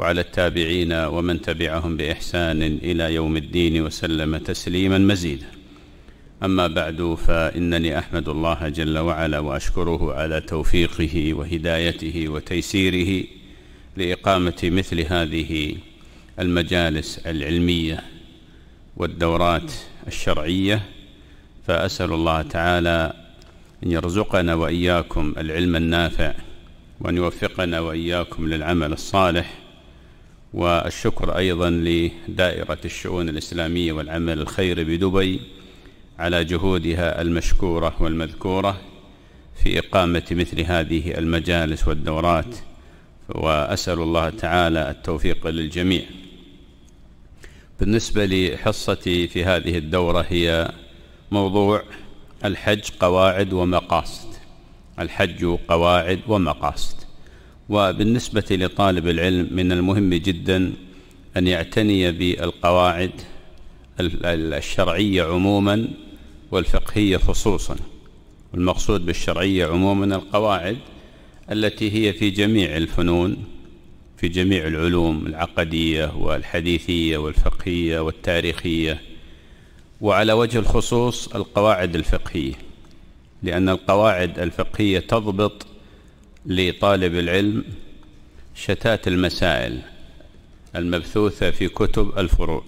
وعلى التابعين ومن تبعهم باحسان الى يوم الدين وسلم تسليما مزيدا اما بعد فانني احمد الله جل وعلا واشكره على توفيقه وهدايته وتيسيره لاقامه مثل هذه المجالس العلميه والدورات الشرعيه فاسال الله تعالى ان يرزقنا واياكم العلم النافع وان يوفقنا واياكم للعمل الصالح والشكر أيضا لدائرة الشؤون الإسلامية والعمل الخير بدبي على جهودها المشكورة والمذكورة في إقامة مثل هذه المجالس والدورات وأسأل الله تعالى التوفيق للجميع بالنسبة لحصتي في هذه الدورة هي موضوع الحج قواعد ومقاصد الحج قواعد ومقاصد وبالنسبة لطالب العلم من المهم جدا أن يعتني بالقواعد الشرعية عموما والفقهية خصوصا والمقصود بالشرعية عموما القواعد التي هي في جميع الفنون في جميع العلوم العقدية والحديثية والفقهية والتاريخية وعلى وجه الخصوص القواعد الفقهية لأن القواعد الفقهية تضبط لطالب العلم شتات المسائل المبثوثة في كتب الفروع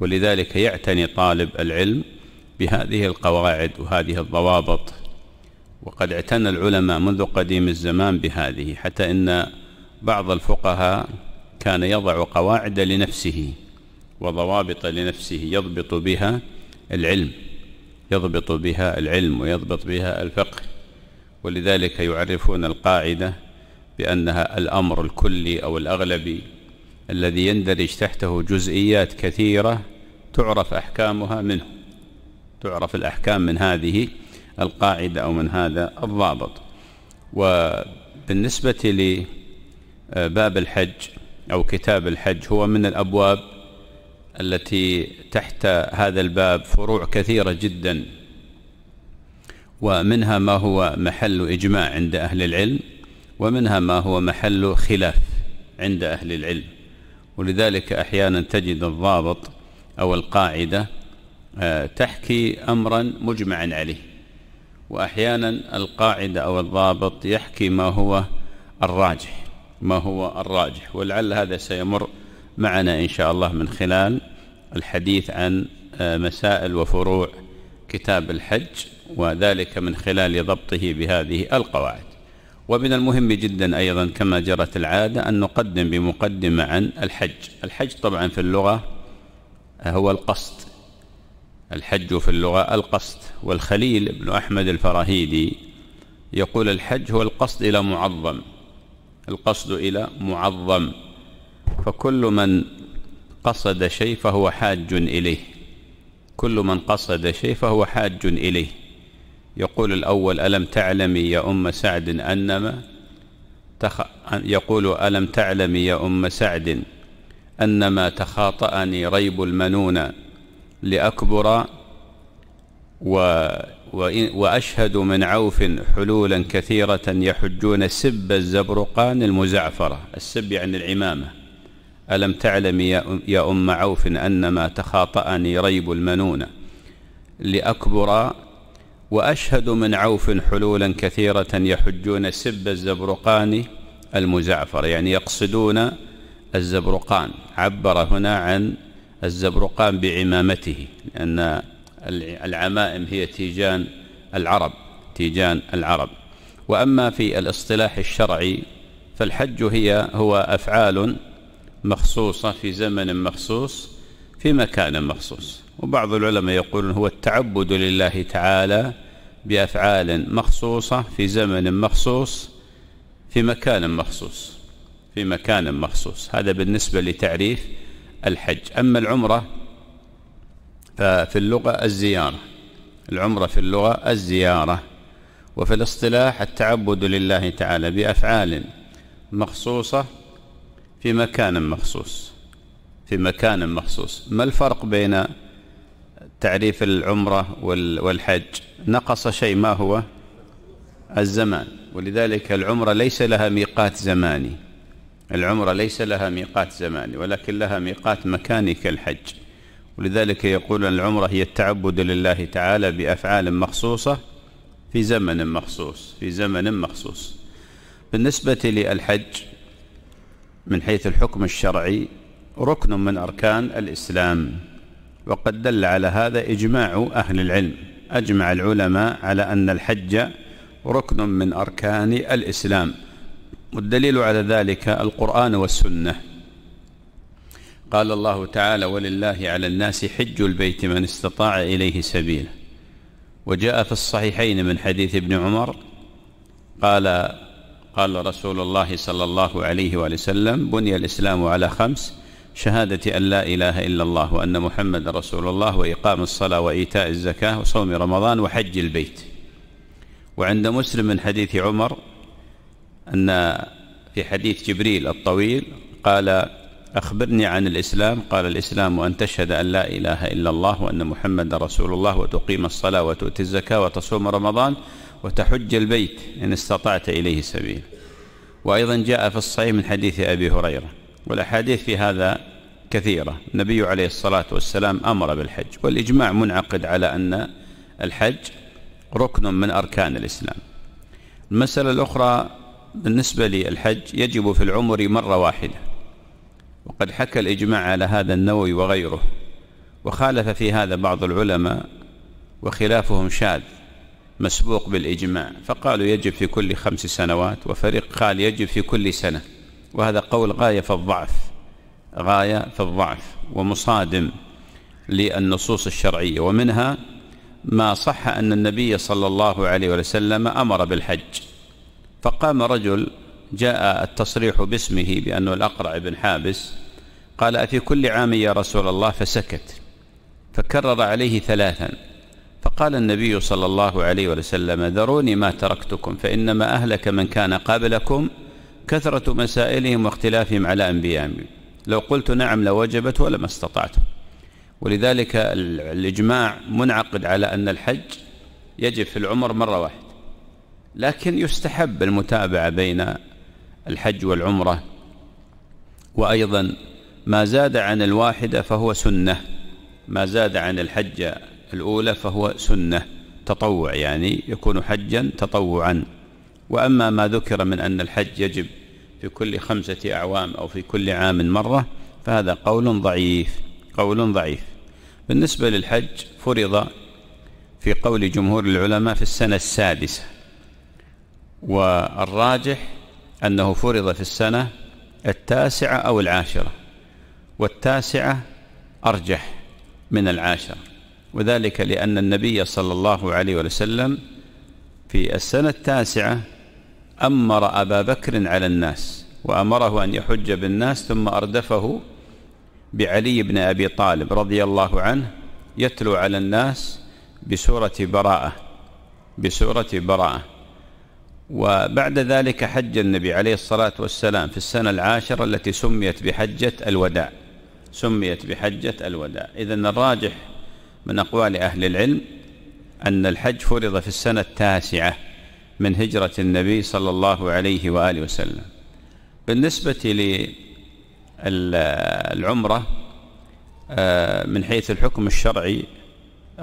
ولذلك يعتني طالب العلم بهذه القواعد وهذه الضوابط وقد اعتنى العلماء منذ قديم الزمان بهذه حتى إن بعض الفقهاء كان يضع قواعد لنفسه وضوابط لنفسه يضبط بها العلم يضبط بها العلم ويضبط بها الفقه ولذلك يعرفون القاعدة بأنها الأمر الكلي أو الأغلبي الذي يندرج تحته جزئيات كثيرة تعرف أحكامها منه تعرف الأحكام من هذه القاعدة أو من هذا الضابط وبالنسبة لباب آه، الحج أو كتاب الحج هو من الأبواب التي تحت هذا الباب فروع كثيرة جداً ومنها ما هو محل إجماع عند أهل العلم ومنها ما هو محل خلاف عند أهل العلم ولذلك أحيانا تجد الضابط أو القاعدة آه، تحكي أمرا مجمعا عليه وأحيانا القاعدة أو الضابط يحكي ما هو الراجح ما هو الراجح ولعل هذا سيمر معنا إن شاء الله من خلال الحديث عن آه، مسائل وفروع كتاب الحج وذلك من خلال ضبطه بهذه القواعد ومن المهم جدا أيضا كما جرت العادة أن نقدم بمقدمة عن الحج الحج طبعا في اللغة هو القصد الحج في اللغة القصد والخليل بن أحمد الفراهيدي يقول الحج هو القصد إلى معظم القصد إلى معظم فكل من قصد شيء فهو حاج إليه كل من قصد شيء فهو حاج إليه يقول الأول ألم تعلمي يا أم سعد أنما تخ... يقول ألم تعلمي يا أم سعد أنما تخاطأني ريب المنون لأكبر و... وإن... وأشهد من عوف حلولا كثيرة يحجون سب الزبرقان المزعفرة السب يعني العمامة ألم تعلمي يا أم عوف أنما تخاطأني ريب المنون لأكبر وأشهد من عوف حلولا كثيرة يحجون سب الزبرقان المزعفر يعني يقصدون الزبرقان عبر هنا عن الزبرقان بعمامته لأن العمائم هي تيجان العرب تيجان العرب وأما في الاصطلاح الشرعي فالحج هي هو أفعال مخصوصة في زمن مخصوص في مكان مخصوص وبعض العلماء يقولون هو التعبد لله تعالى بأفعال مخصوصة في زمن مخصوص في مكان مخصوص في مكان مخصوص هذا بالنسبة لتعريف الحج أما العمرة ففي اللغة الزيارة العمرة في اللغة الزيارة وفي الاصطلاح التعبد لله تعالى بأفعال مخصوصة في مكان مخصوص في مكان مخصوص ما الفرق بين تعريف العمرة والحج نقص شيء ما هو الزمان ولذلك العمرة ليس لها ميقات زماني العمرة ليس لها ميقات زماني ولكن لها ميقات مكاني كالحج ولذلك يقول أن العمرة هي التعبد لله تعالى بأفعال مخصوصة في زمن مخصوص في زمن مخصوص بالنسبة للحج من حيث الحكم الشرعي ركن من أركان الإسلام وقد دل على هذا إجماع أهل العلم أجمع العلماء على أن الحج ركن من أركان الإسلام والدليل على ذلك القرآن والسنة قال الله تعالى ولله على الناس حج البيت من استطاع إليه سبيلا وجاء في الصحيحين من حديث ابن عمر قال قال رسول الله صلى الله عليه وسلم بني الإسلام على خمس شهادة أن لا إله إلا الله وأن محمد رسول الله وإقام الصلاة وإيتاء الزكاة وصوم رمضان وحج البيت وعند مسلم من حديث عمر أن في حديث جبريل الطويل قال أخبرني عن الإسلام قال الإسلام أن تشهد أن لا إله إلا الله وأن محمد رسول الله وتقيم الصلاة وتؤتي الزكاة وتصوم رمضان وتحج البيت إن استطعت إليه سبيل وأيضا جاء في الصحيح من حديث أبي هريرة والأحاديث في هذا كثيرة النبي عليه الصلاة والسلام أمر بالحج والإجماع منعقد على أن الحج ركن من أركان الإسلام المسألة الأخرى بالنسبة للحج يجب في العمر مرة واحدة وقد حكى الإجماع على هذا النووي وغيره وخالف في هذا بعض العلماء وخلافهم شاذ مسبوق بالإجماع فقالوا يجب في كل خمس سنوات وفريق قال يجب في كل سنة وهذا قول غاية في الضعف غاية في الضعف ومصادم للنصوص الشرعية ومنها ما صح أن النبي صلى الله عليه وسلم أمر بالحج فقام رجل جاء التصريح باسمه بأنه الأقرع بن حابس قال أفي كل عام يا رسول الله فسكت فكرر عليه ثلاثا فقال النبي صلى الله عليه وسلم ذروني ما تركتكم فإنما أهلك من كان قبلكم كثرة مسائلهم واختلافهم على أنبيائهم لو قلت نعم لوجبت ولما استطعت ولذلك الإجماع منعقد على أن الحج يجب في العمر مرة واحدة لكن يستحب المتابعة بين الحج والعمرة وأيضا ما زاد عن الواحدة فهو سنة ما زاد عن الحجة الأولى فهو سنة تطوع يعني يكون حجا تطوعا وأما ما ذكر من أن الحج يجب في كل خمسة أعوام أو في كل عام مرة فهذا قول ضعيف قول ضعيف بالنسبة للحج فرض في قول جمهور العلماء في السنة السادسة والراجح أنه فرض في السنة التاسعة أو العاشرة والتاسعة أرجح من العاشرة وذلك لأن النبي صلى الله عليه وسلم في السنة التاسعة أمر أبا بكر على الناس وأمره أن يحج بالناس ثم أردفه بعلي بن أبي طالب رضي الله عنه يتلو على الناس بسورة براءة بسورة براءة وبعد ذلك حج النبي عليه الصلاة والسلام في السنة العاشرة التي سميت بحجة الوداع سميت بحجة الوداع إذا الراجح من أقوال أهل العلم أن الحج فرض في السنة التاسعة من هجرة النبي صلى الله عليه وآله وسلم بالنسبة للعمرة آه، من حيث الحكم الشرعي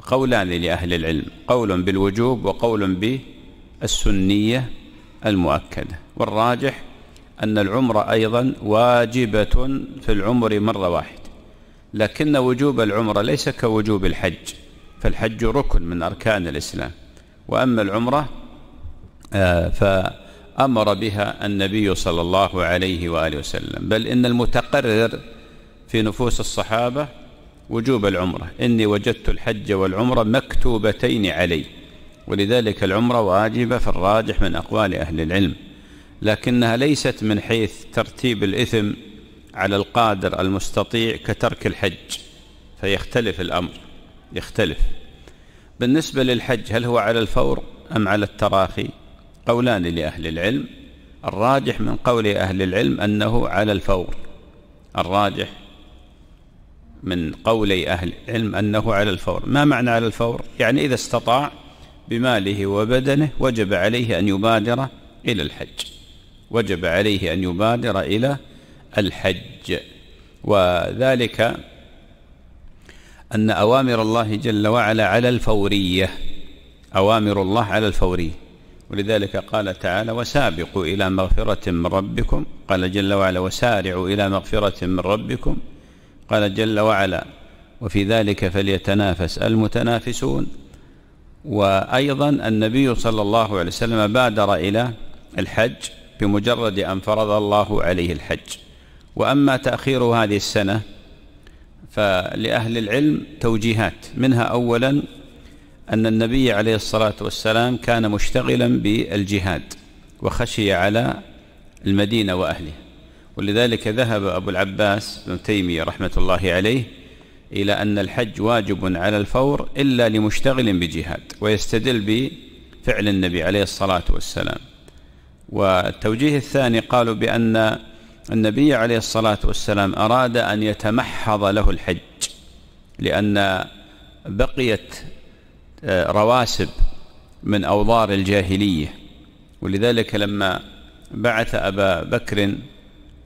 قولان لأهل العلم قول بالوجوب وقول بالسنية المؤكدة والراجح أن العمرة أيضا واجبة في العمر مرة واحدة لكن وجوب العمرة ليس كوجوب الحج فالحج ركن من أركان الإسلام وأما العمرة آه، فأمر بها النبي صلى الله عليه وآله وسلم بل إن المتقرر في نفوس الصحابة وجوب العمرة إني وجدت الحج والعمرة مكتوبتين علي ولذلك العمرة واجبة في الراجح من أقوال أهل العلم لكنها ليست من حيث ترتيب الإثم على القادر المستطيع كترك الحج فيختلف الأمر يختلف بالنسبة للحج هل هو على الفور أم على التراخي قولان لأهل العلم الراجح من قول أهل العلم أنه على الفور الراجح من قولي أهل العلم أنه على الفور ما معنى على الفور يعني إذا استطاع بماله وبدنه وجب عليه أن يبادر إلى الحج وجب عليه أن يبادر إلى الحج وذلك أن أوامر الله جل وعلا على الفورية أوامر الله على الفورية ولذلك قال تعالى وسابقوا إلى مغفرة من ربكم قال جل وعلا وسارعوا إلى مغفرة من ربكم قال جل وعلا وفي ذلك فليتنافس المتنافسون وأيضا النبي صلى الله عليه وسلم بادر إلى الحج بمجرد أن فرض الله عليه الحج وأما تأخير هذه السنة فلأهل العلم توجيهات منها أولا أن النبي عليه الصلاة والسلام كان مشتغلا بالجهاد وخشي على المدينة وأهلها ولذلك ذهب أبو العباس بن تيمية رحمة الله عليه إلى أن الحج واجب على الفور إلا لمشتغل بجهاد ويستدل بفعل النبي عليه الصلاة والسلام والتوجيه الثاني قالوا بأن النبي عليه الصلاة والسلام أراد أن يتمحض له الحج لأن بقيت آه، رواسب من أوضار الجاهلية ولذلك لما بعث أبا بكر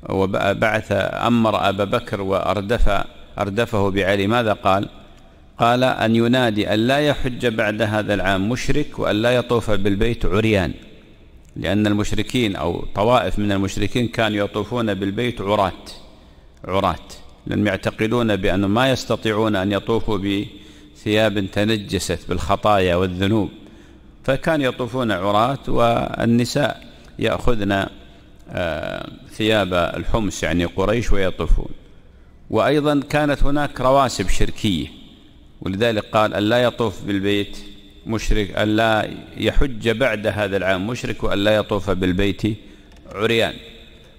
وبعث أمر أبا بكر وأردف أردفه بعلي ماذا قال قال أن ينادي أن لا يحج بعد هذا العام مشرك وأن لا يطوف بالبيت عريان لأن المشركين أو طوائف من المشركين كانوا يطوفون بالبيت عراة عراة لأنهم يعتقدون بأنهم ما يستطيعون أن يطوفوا بالبيت ثياب تنجست بالخطايا والذنوب فكان يطوفون عراة والنساء يأخذن آه، ثياب الحمص يعني قريش ويطوفون وأيضا كانت هناك رواسب شركية ولذلك قال ألا يطوف بالبيت مشرك ألا يحج بعد هذا العام مشرك وألا يطوف بالبيت عريان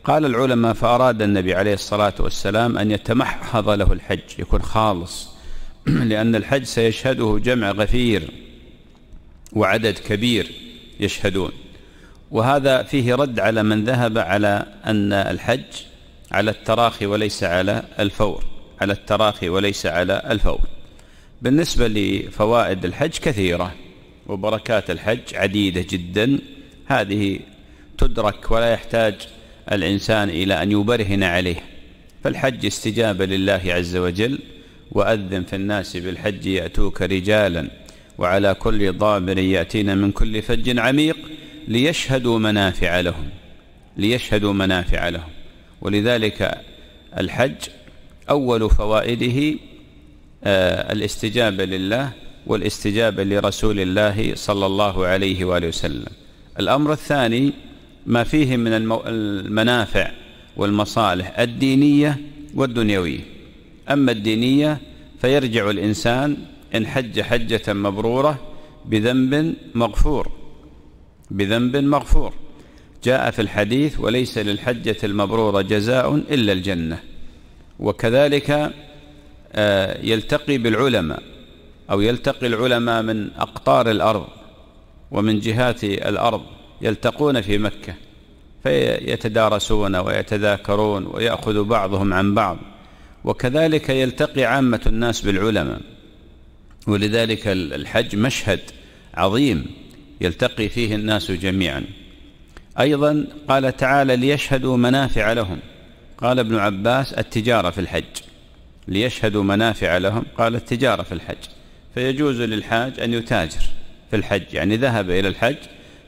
قال العلماء فأراد النبي عليه الصلاة والسلام أن يتمحض له الحج يكون خالص لأن الحج سيشهده جمع غفير وعدد كبير يشهدون وهذا فيه رد على من ذهب على أن الحج على التراخي وليس على الفور على التراخي وليس على الفور بالنسبة لفوائد الحج كثيرة وبركات الحج عديدة جدا هذه تدرك ولا يحتاج الإنسان إلى أن يبرهن عليه فالحج استجابة لله عز وجل وأذن في الناس بالحج يأتوك رجالا وعلى كل ضامر يأتين من كل فج عميق ليشهدوا منافع لهم ليشهدوا منافع لهم ولذلك الحج أول فوائده آه، الاستجابة لله والاستجابة لرسول الله صلى الله عليه وآله وسلم الأمر الثاني ما فيه من المنافع والمصالح الدينية والدنيوية أما الدينية فيرجع الإنسان إن حج حجة مبرورة بذنب مغفور بذنب مغفور جاء في الحديث وليس للحجة المبرورة جزاء إلا الجنة وكذلك آه، يلتقي بالعلماء أو يلتقي العلماء من أقطار الأرض ومن جهات الأرض يلتقون في مكة فيتدارسون ويتذاكرون ويأخذ بعضهم عن بعض وكذلك يلتقي عامة الناس بالعلماء ولذلك الحج مشهد عظيم يلتقي فيه الناس جميعا أيضا قال تعالى ليشهدوا منافع لهم قال ابن عباس التجارة في الحج ليشهدوا منافع لهم قال التجارة في الحج فيجوز للحاج أن يتاجر في الحج يعني ذهب إلى الحج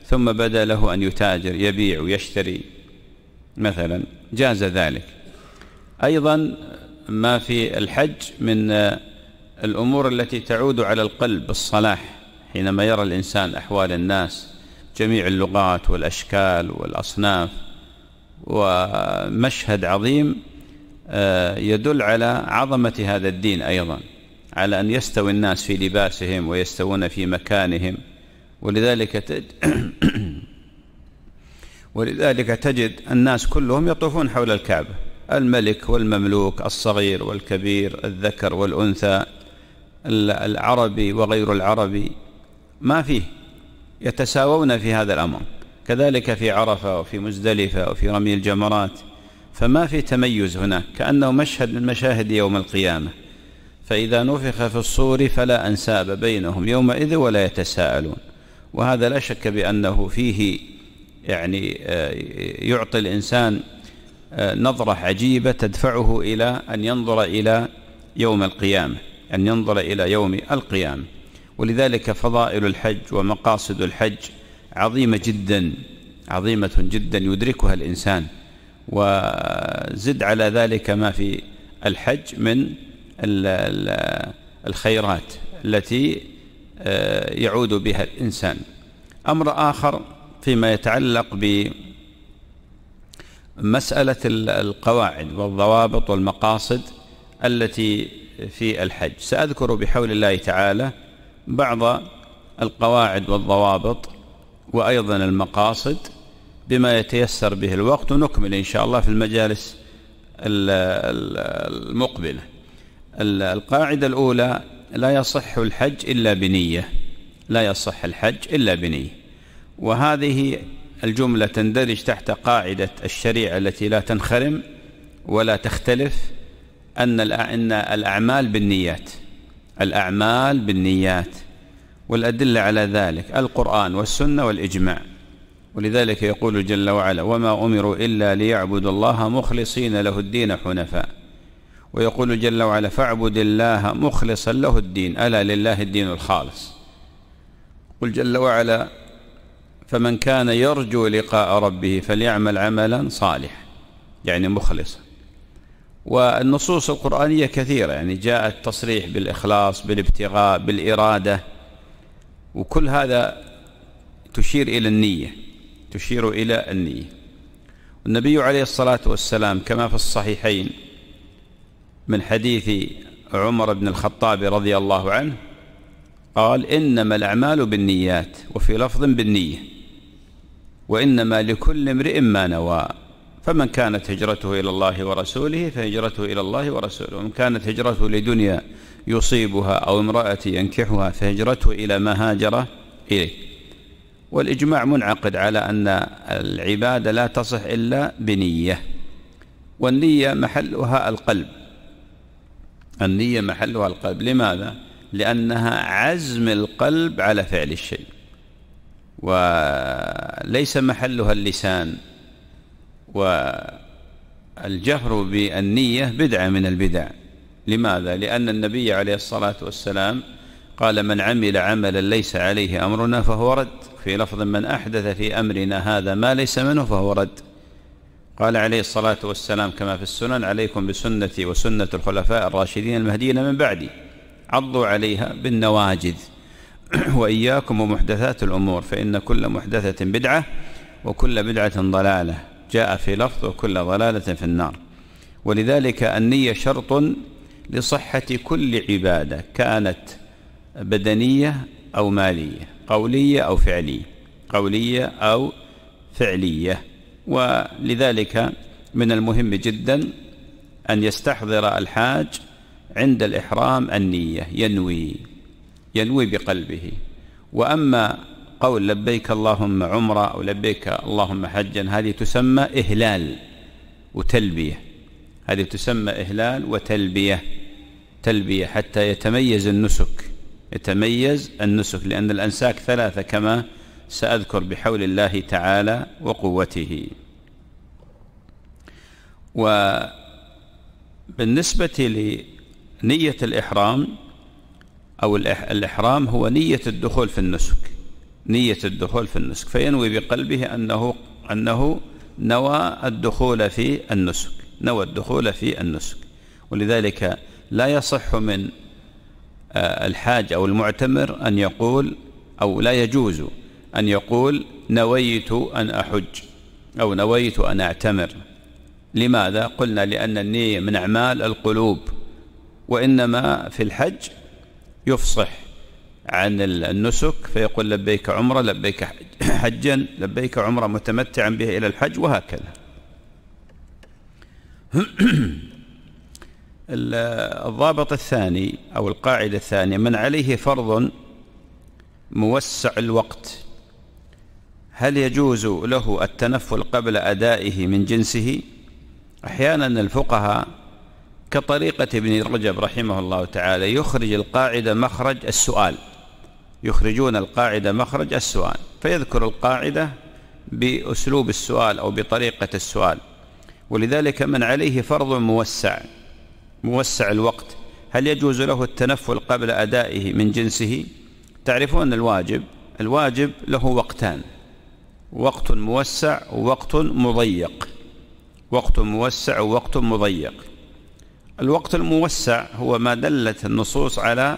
ثم بدا له أن يتاجر يبيع ويشتري مثلا جاز ذلك أيضا ما في الحج من آه، الأمور التي تعود على القلب الصلاح حينما يرى الإنسان أحوال الناس جميع اللغات والأشكال والأصناف ومشهد عظيم آه، يدل على عظمة هذا الدين أيضا على أن يستوي الناس في لباسهم ويستوون في مكانهم ولذلك تجد ولذلك تجد الناس كلهم يطوفون حول الكعبة الملك والمملوك الصغير والكبير الذكر والأنثى العربي وغير العربي ما فيه يتساوون في هذا الأمر كذلك في عرفة وفي مزدلفة وفي رمي الجمرات فما في تميز هناك كأنه مشهد من مشاهد يوم القيامة فإذا نفخ في الصور فلا أنساب بينهم يومئذ ولا يتساءلون وهذا لا شك بأنه فيه يعني آه، يعطي الإنسان نظرة عجيبة تدفعه إلى أن ينظر إلى يوم القيامة أن ينظر إلى يوم القيامة ولذلك فضائل الحج ومقاصد الحج عظيمة جدا عظيمة جدا يدركها الإنسان وزد على ذلك ما في الحج من الخيرات التي آه، يعود بها الإنسان أمر آخر فيما يتعلق ب مسألة القواعد والضوابط والمقاصد التي في الحج سأذكر بحول الله تعالى بعض القواعد والضوابط وأيضا المقاصد بما يتيسر به الوقت ونكمل إن شاء الله في المجالس المقبلة القاعدة الأولى لا يصح الحج إلا بنية لا يصح الحج إلا بنية وهذه الجملة تندرج تحت قاعدة الشريعة التي لا تنخرم ولا تختلف أن الأعمال بالنيات الأعمال بالنيات والأدلة على ذلك القرآن والسنة والإجماع ولذلك يقول جل وعلا وما أمروا إلا ليعبدوا الله مخلصين له الدين حنفاء ويقول جل وعلا فاعبد الله مخلصا له الدين ألا لله الدين الخالص قل جل وعلا فمن كان يرجو لقاء ربه فليعمل عملا صالحا يعني مخلصا والنصوص القرآنية كثيرة يعني جاء التصريح بالإخلاص بالابتغاء بالإرادة وكل هذا تشير إلى النية تشير إلى النية النبي عليه الصلاة والسلام كما في الصحيحين من حديث عمر بن الخطاب رضي الله عنه قال إنما الأعمال بالنيات وفي لفظ بالنية وإنما لكل امرئ ما نوى فمن كانت هجرته إلى الله ورسوله فهجرته إلى الله ورسوله ومن كانت هجرته لدنيا يصيبها أو امرأة ينكحها فهجرته إلى ما هاجر إليه والإجماع منعقد على أن العبادة لا تصح إلا بنية والنية محلها القلب النية محلها القلب لماذا؟ لأنها عزم القلب على فعل الشيء وليس محلها اللسان والجهر بالنية بدعة من البدع لماذا؟ لأن النبي عليه الصلاة والسلام قال من عمل عملا ليس عليه أمرنا فهو رد في لفظ من أحدث في أمرنا هذا ما ليس منه فهو رد قال عليه الصلاة والسلام كما في السنن عليكم بسنتي وسنة الخلفاء الراشدين المهديين من بعدي عضوا عليها بالنواجذ وإياكم ومحدثات الأمور فإن كل محدثة بدعة وكل بدعة ضلالة جاء في لفظ وكل ضلالة في النار ولذلك النية شرط لصحة كل عبادة كانت بدنية أو مالية قولية أو فعلية قولية أو فعلية ولذلك من المهم جدا أن يستحضر الحاج عند الإحرام النية ينوي ينوي بقلبه وأما قول لبيك اللهم عمرة أو لبيك اللهم حجا هذه تسمى إهلال وتلبية هذه تسمى إهلال وتلبية تلبية حتى يتميز النسك يتميز النسك لأن الأنساك ثلاثة كما سأذكر بحول الله تعالى وقوته وبالنسبة لنية الإحرام أو الإحرام هو نية الدخول في النسك نية الدخول في النسك فينوي بقلبه أنه أنه نوى الدخول في النسك نوى الدخول في النسك ولذلك لا يصح من آه، الحاج أو المعتمر أن يقول أو لا يجوز أن يقول نويت أن أحج أو نويت أن أعتمر لماذا؟ قلنا لأن النية من أعمال القلوب وإنما في الحج يفصح عن النسك فيقول لبيك عمرة لبيك حجا لبيك عمرة متمتعا بها إلى الحج وهكذا الضابط الثاني أو القاعدة الثانية من عليه فرض موسع الوقت هل يجوز له التنفل قبل أدائه من جنسه أحيانا الفقهاء كطريقة ابن رجب رحمه الله تعالى يخرج القاعدة مخرج السؤال يخرجون القاعدة مخرج السؤال فيذكر القاعدة بأسلوب السؤال أو بطريقة السؤال ولذلك من عليه فرض موسع موسع الوقت هل يجوز له التنفل قبل أدائه من جنسه تعرفون الواجب الواجب له وقتان وقت موسع ووقت مضيق وقت موسع ووقت مضيق الوقت الموسع هو ما دلت النصوص على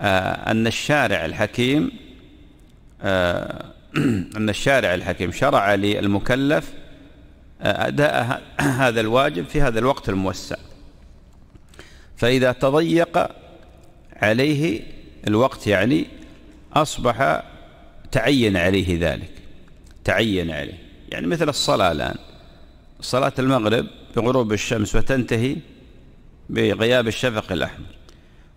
آه، أن الشارع الحكيم آه، أن الشارع الحكيم شرع للمكلف آه، أداء هذا الواجب في هذا الوقت الموسع فإذا تضيق عليه الوقت يعني أصبح تعين عليه ذلك تعين عليه يعني مثل الصلاة الآن صلاة المغرب بغروب الشمس وتنتهي بغياب الشفق الأحمر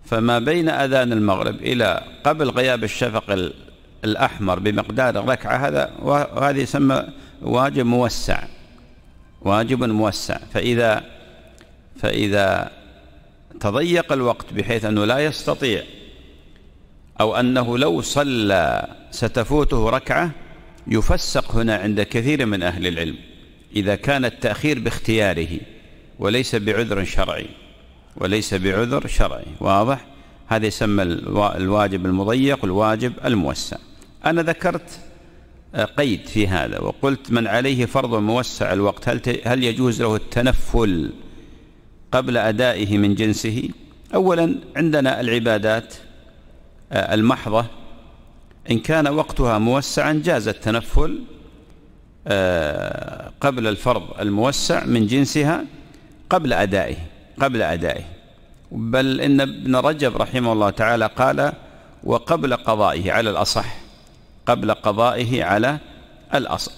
فما بين أذان المغرب إلى قبل غياب الشفق الأحمر بمقدار ركعة هذا وهذه يسمى واجب موسع واجب موسع فإذا فإذا تضيق الوقت بحيث أنه لا يستطيع أو أنه لو صلى ستفوته ركعة يفسق هنا عند كثير من أهل العلم إذا كان التأخير باختياره وليس بعذر شرعي وليس بعذر شرعي واضح هذا يسمى الواجب المضيق والواجب الموسع أنا ذكرت آه، قيد في هذا وقلت من عليه فرض موسع الوقت هل هل يجوز له التنفل قبل أدائه من جنسه أولا عندنا العبادات آه، المحضة إن كان وقتها موسعا جاز التنفل آه، قبل الفرض الموسع من جنسها قبل أدائه قبل أدائه بل إن ابن رجب رحمه الله تعالى قال وقبل قضائه على الأصح قبل قضائه على الأصح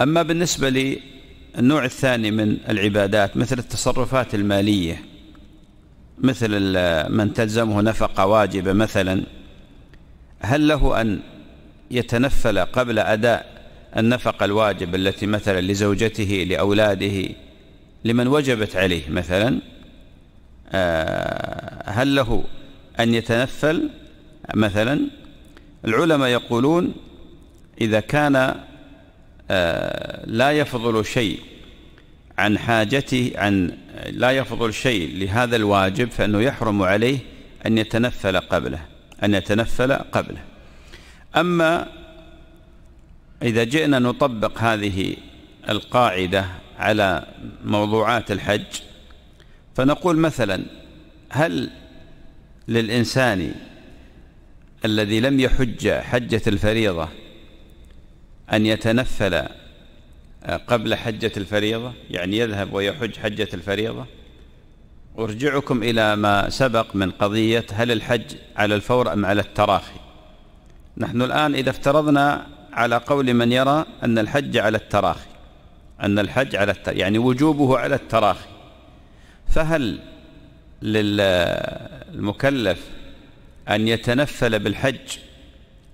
أما بالنسبة للنوع الثاني من العبادات مثل التصرفات المالية مثل من تلزمه نفقة واجبة مثلا هل له أن يتنفل قبل أداء النفقة الواجب التي مثلا لزوجته لأولاده لمن وجبت عليه مثلا آه، هل له أن يتنفل مثلا العلماء يقولون إذا كان آه، لا يفضل شيء عن حاجته عن لا يفضل شيء لهذا الواجب فإنه يحرم عليه أن يتنفل قبله أن يتنفل قبله أما إذا جئنا نطبق هذه القاعدة على موضوعات الحج فنقول مثلا هل للإنسان الذي لم يحج حجة الفريضة أن يتنفل قبل حجة الفريضة يعني يذهب ويحج حجة الفريضة أرجعكم إلى ما سبق من قضية هل الحج على الفور أم على التراخي نحن الآن إذا افترضنا على قول من يرى أن الحج على التراخي أن الحج على التراخي يعني وجوبه على التراخي فهل للمكلف أن يتنفل بالحج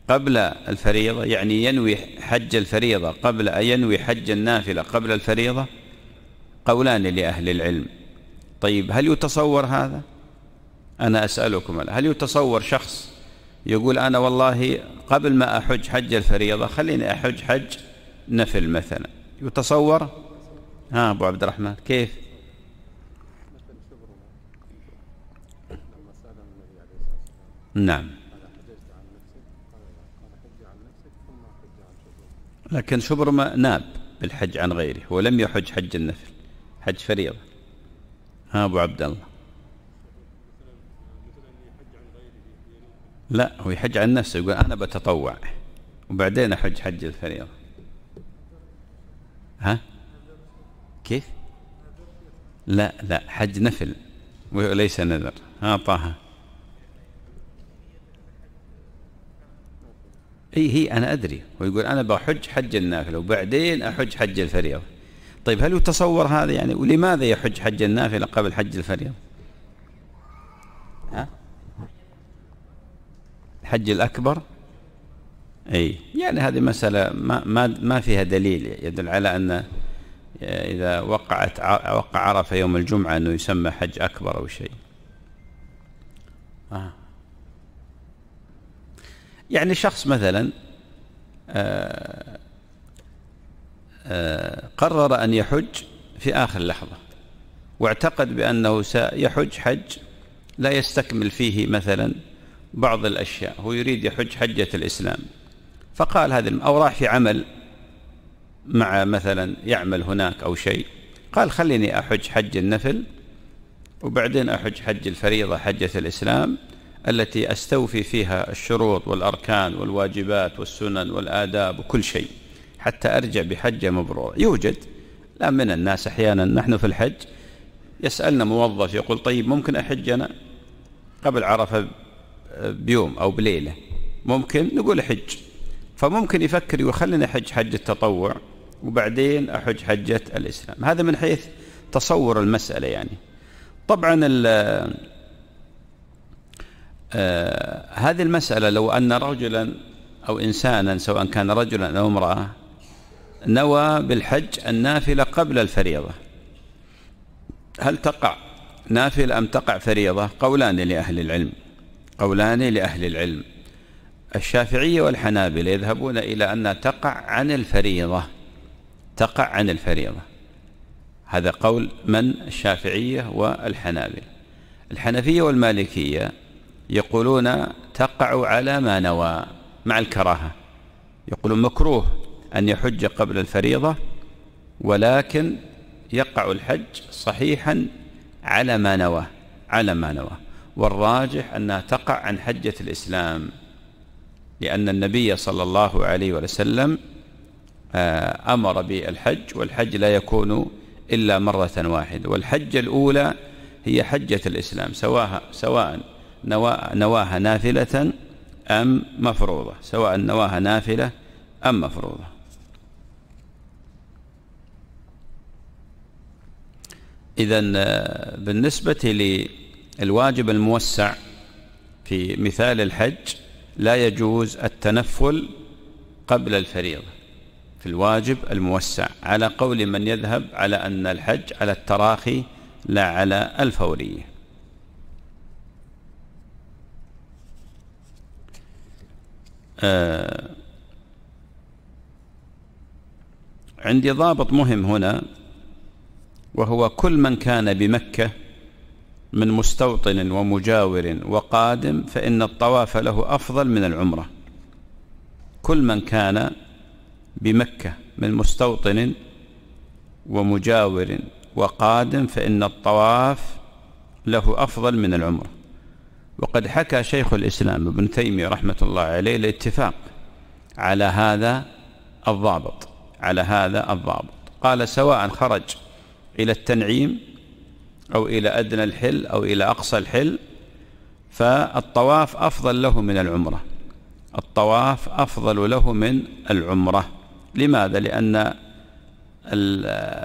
قبل الفريضة يعني ينوي حج الفريضة قبل أن ينوي حج النافلة قبل الفريضة قولان لأهل العلم طيب هل يتصور هذا أنا أسألكم هل يتصور شخص يقول أنا والله قبل ما أحج حج الفريضة خليني أحج حج نفل مثلا يتصور ها أبو عبد الرحمن كيف نعم لكن شبرمة ناب بالحج عن غيره ولم يحج حج النفل حج فريضة ها أبو عبد الله لا هو يحج عن نفسه يقول أنا بتطوع وبعدين أحج حج الفريضة ها كيف لا لا حج نفل وليس نذر ها طه اي هي انا ادري ويقول انا بحج حج النافله وبعدين احج حج الفريضه طيب هل يتصور هذا يعني ولماذا يحج حج النافله قبل حج الفريضه ها الحج الاكبر أي يعني هذه مسألة ما, ما, ما فيها دليل يدل على أن آه، إذا وقعت وقع عرفة يوم الجمعة أنه يسمى حج أكبر أو شيء آه. يعني شخص مثلا آه آه قرر أن يحج في آخر لحظة واعتقد بأنه سيحج حج لا يستكمل فيه مثلا بعض الأشياء هو يريد يحج حجة الإسلام فقال هذا أو راح في عمل مع مثلا يعمل هناك أو شيء قال خليني أحج حج النفل وبعدين أحج حج الفريضة حجة الإسلام التي أستوفي فيها الشروط والأركان والواجبات والسنن والآداب وكل شيء حتى أرجع بحجة مبرورة يوجد لا من الناس أحيانا نحن في الحج يسألنا موظف يقول طيب ممكن أحج أنا قبل عرفة بيوم أو بليلة ممكن نقول حج فممكن يفكر يقول خليني أحج حج التطوع وبعدين أحج حجة الإسلام هذا من حيث تصور المسألة يعني طبعا آه، هذه المسألة لو أن رجلا أو إنسانا سواء كان رجلا أو امرأة نوى بالحج النافلة قبل الفريضة هل تقع نافلة أم تقع فريضة قولان لأهل العلم قولان لأهل العلم الشافعية والحنابلة يذهبون إلى أن تقع عن الفريضة تقع عن الفريضة هذا قول من الشافعية والحنابلة الحنفية والمالكية يقولون تقع على ما نوى مع الكراهة يقولون مكروه أن يحج قبل الفريضة ولكن يقع الحج صحيحا على ما نوى على ما نوى والراجح أنها تقع عن حجة الإسلام لأن النبي صلى الله عليه وسلم آه، أمر بالحج والحج لا يكون إلا مرة واحدة والحجة الأولى هي حجة الإسلام سواء سواء نواها نافلة أم مفروضة سواء نواها نافلة أم مفروضة إذا آه، بالنسبة للواجب الموسع في مثال الحج لا يجوز التنفل قبل الفريضة في الواجب الموسع على قول من يذهب على أن الحج على التراخي لا على الفورية آه، عندي ضابط مهم هنا وهو كل من كان بمكة من مستوطن ومجاور وقادم فإن الطواف له أفضل من العمرة كل من كان بمكة من مستوطن ومجاور وقادم فإن الطواف له أفضل من العمرة وقد حكى شيخ الإسلام ابن تيمية رحمة الله عليه الاتفاق على هذا الضابط على هذا الضابط قال سواء خرج إلى التنعيم أو إلى أدنى الحل أو إلى أقصى الحل فالطواف أفضل له من العمرة الطواف أفضل له من العمرة لماذا؟ لأن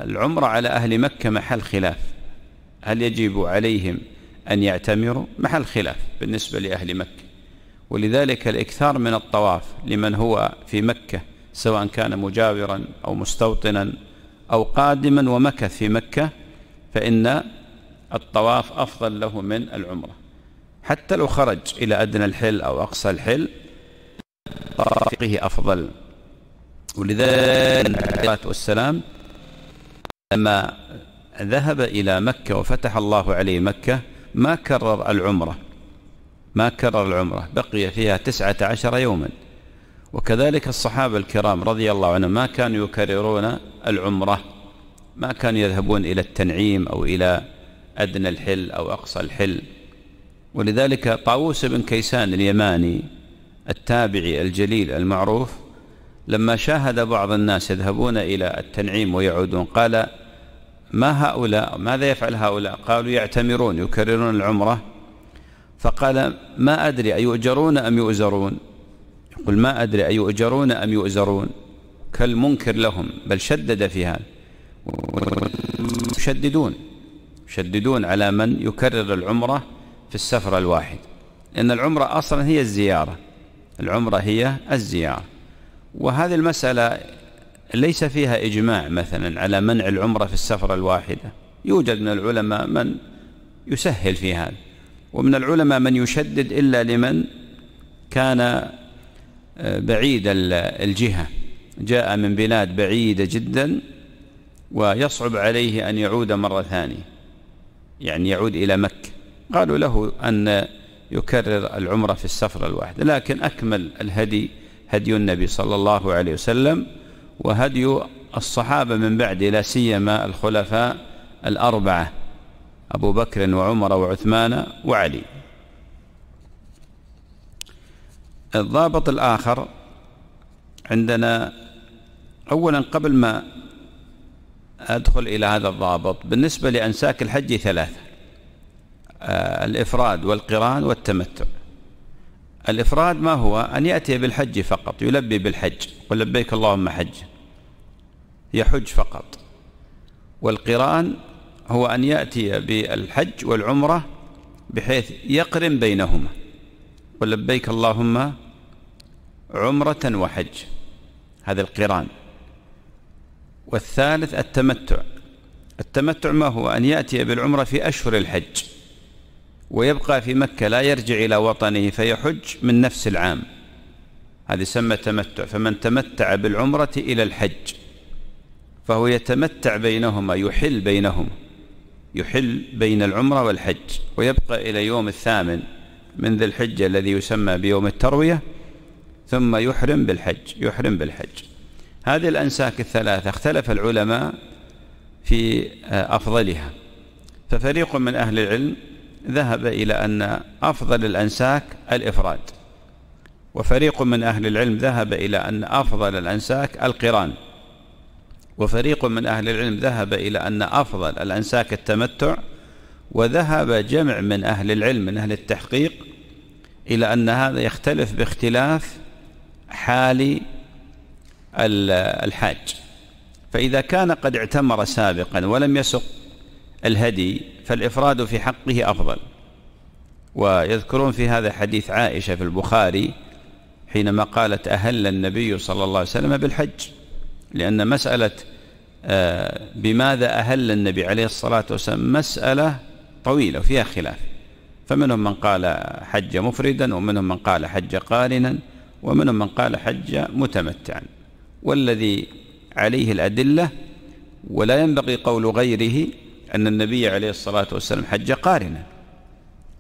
العمرة على أهل مكة محل خلاف هل يجب عليهم أن يعتمروا محل خلاف بالنسبة لأهل مكة ولذلك الإكثار من الطواف لمن هو في مكة سواء كان مجاورا أو مستوطنا أو قادما ومكث في مكة فإن الطواف أفضل له من العمرة حتى لو خرج إلى أدنى الحل أو أقصى الحل طافقه أفضل ولذلك عليه والسلام لما ذهب إلى مكة وفتح الله عليه مكة ما كرر العمرة ما كرر العمرة بقي فيها تسعة عشر يوما وكذلك الصحابة الكرام رضي الله عنهم ما كانوا يكررون العمرة ما كانوا يذهبون إلى التنعيم أو إلى أدنى الحل أو أقصى الحل ولذلك طاووس بن كيسان اليماني التابعي الجليل المعروف لما شاهد بعض الناس يذهبون إلى التنعيم ويعودون قال ما هؤلاء ماذا يفعل هؤلاء قالوا يعتمرون يكررون العمرة فقال ما أدري أيؤجرون أم يؤزرون يقول ما أدري أيؤجرون أم يؤزرون كالمنكر لهم بل شدد فيها وشددون يشددون على من يكرر العمرة في السفر الواحد لأن العمرة أصلا هي الزيارة العمرة هي الزيارة وهذه المسألة ليس فيها إجماع مثلا على منع العمرة في السفرة الواحدة يوجد من العلماء من يسهل في هذا ومن العلماء من يشدد إلا لمن كان آه، بعيد الجهة جاء من بلاد بعيدة جدا ويصعب عليه أن يعود مرة ثانية يعني يعود إلى مكة قالوا له أن يكرر العمرة في السفرة الواحدة لكن أكمل الهدي هدي النبي صلى الله عليه وسلم وهدي الصحابة من بعد لا سيما الخلفاء الأربعة أبو بكر وعمر وعثمان وعلي الضابط الآخر عندنا أولا قبل ما أدخل إلى هذا الضابط بالنسبة لأنساك الحج ثلاثة آه، الإفراد والقران والتمتع الإفراد ما هو أن يأتي بالحج فقط يلبي بالحج قل لبيك اللهم حج يحج فقط والقران هو أن يأتي بالحج والعمرة بحيث يقرن بينهما قل لبيك اللهم عمرة وحج هذا القران والثالث التمتع التمتع ما هو أن يأتي بالعمرة في أشهر الحج ويبقى في مكة لا يرجع إلى وطنه فيحج من نفس العام هذا يسمى تمتع فمن تمتع بالعمرة إلى الحج فهو يتمتع بينهما يحل بينهما يحل بين العمرة والحج ويبقى إلى يوم الثامن من ذي الحجة الذي يسمى بيوم التروية ثم يحرم بالحج يحرم بالحج هذه الأنساك الثلاثة اختلف العلماء في آه، أفضلها ففريق من أهل العلم ذهب إلى أن أفضل الأنساك الإفراد وفريق من أهل العلم ذهب إلى أن أفضل الأنساك القران وفريق من أهل العلم ذهب إلى أن أفضل الأنساك التمتع وذهب جمع من أهل العلم من أهل التحقيق إلى أن هذا يختلف باختلاف حال الحاج فإذا كان قد اعتمر سابقا ولم يسق الهدي فالإفراد في حقه أفضل ويذكرون في هذا حديث عائشة في البخاري حينما قالت أهل النبي صلى الله عليه وسلم بالحج لأن مسألة آه، بماذا أهل النبي عليه الصلاة والسلام مسألة طويلة وفيها خلاف فمنهم من قال حج مفردا ومنهم من قال حج قارنا ومنهم من قال حج متمتعا والذي عليه الأدلة ولا ينبغي قول غيره أن النبي عليه الصلاة والسلام حج قارنا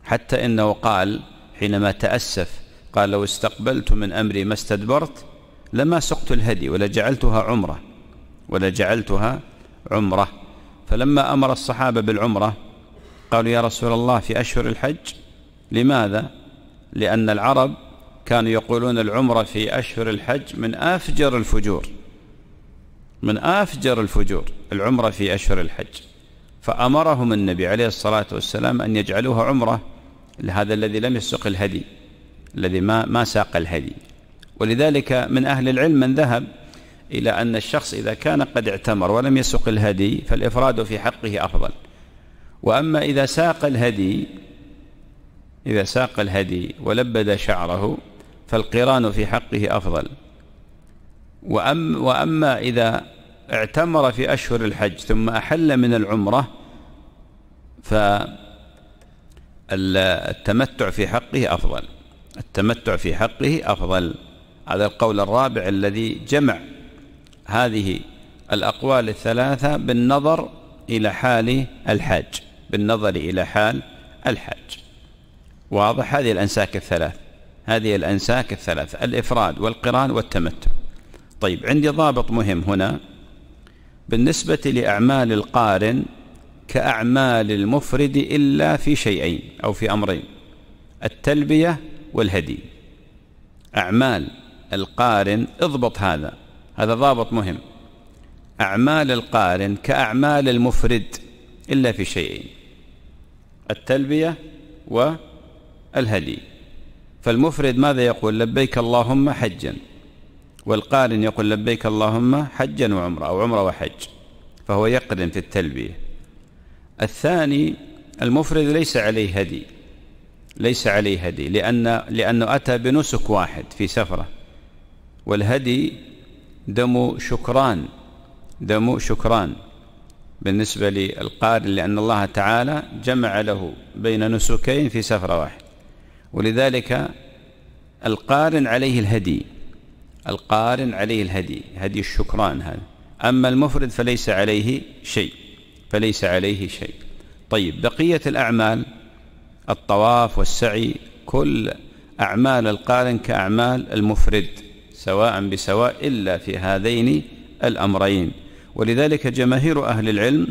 حتى إنه قال حينما تأسف قال لو استقبلت من أمري ما استدبرت لما سقت الهدي ولجعلتها عمرة ولجعلتها عمرة فلما أمر الصحابة بالعمرة قالوا يا رسول الله في أشهر الحج لماذا؟ لأن العرب كانوا يقولون العمرة في أشهر الحج من أفجر الفجور من أفجر الفجور العمرة في أشهر الحج فأمرهم النبي عليه الصلاة والسلام أن يجعلوها عمرة لهذا الذي لم يسق الهدي الذي ما, ما ساق الهدي ولذلك من أهل العلم من ذهب إلى أن الشخص إذا كان قد اعتمر ولم يسق الهدي فالإفراد في حقه أفضل وأما إذا ساق الهدي إذا ساق الهدي ولبد شعره فالقران في حقه أفضل وأم وأما إذا اعتمر في أشهر الحج ثم أحل من العمرة فالتمتع في حقه أفضل التمتع في حقه أفضل هذا القول الرابع الذي جمع هذه الأقوال الثلاثة بالنظر إلى حال الحج بالنظر إلى حال الحج واضح هذه الأنساك الثلاث هذه الأنساك الثلاثة الإفراد والقران والتمتع طيب عندي ضابط مهم هنا بالنسبة لأعمال القارن كأعمال المفرد إلا في شيئين أو في أمرين التلبية والهدي أعمال القارن اضبط هذا هذا ضابط مهم أعمال القارن كأعمال المفرد إلا في شيئين التلبية والهدي فالمفرد ماذا يقول لبيك اللهم حجا والقارن يقول لبيك اللهم حجا وعمرة أو عمرة وحج فهو يقرن في التلبية الثاني المفرد ليس عليه هدي ليس عليه هدي لأن لأنه أتى بنسك واحد في سفرة والهدي دم شكران دم شكران بالنسبة للقارن لأن الله تعالى جمع له بين نسكين في سفرة واحد ولذلك القارن عليه الهدي القارن عليه الهدي هدي الشكران هذا أما المفرد فليس عليه شيء فليس عليه شيء طيب بقية الأعمال الطواف والسعي كل أعمال القارن كأعمال المفرد سواء بسواء إلا في هذين الأمرين ولذلك جماهير أهل العلم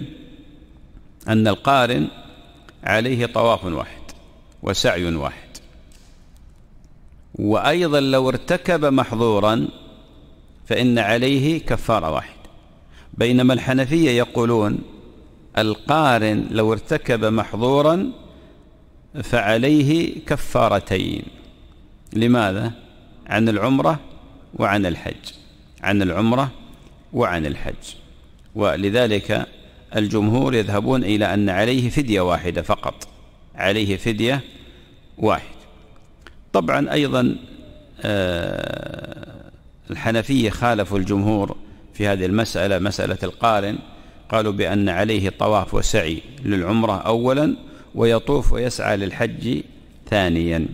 أن القارن عليه طواف واحد وسعي واحد وأيضا لو ارتكب محظورا فإن عليه كفارة واحدة بينما الحنفية يقولون القارن لو ارتكب محظورا فعليه كفارتين لماذا؟ عن العمرة وعن الحج عن العمرة وعن الحج ولذلك الجمهور يذهبون إلى أن عليه فدية واحدة فقط عليه فدية واحدة طبعا أيضا آه، الحنفية خالفوا الجمهور في هذه المسألة مسألة القارن قالوا بأن عليه طواف وسعي للعمرة أولا ويطوف ويسعى للحج ثانيا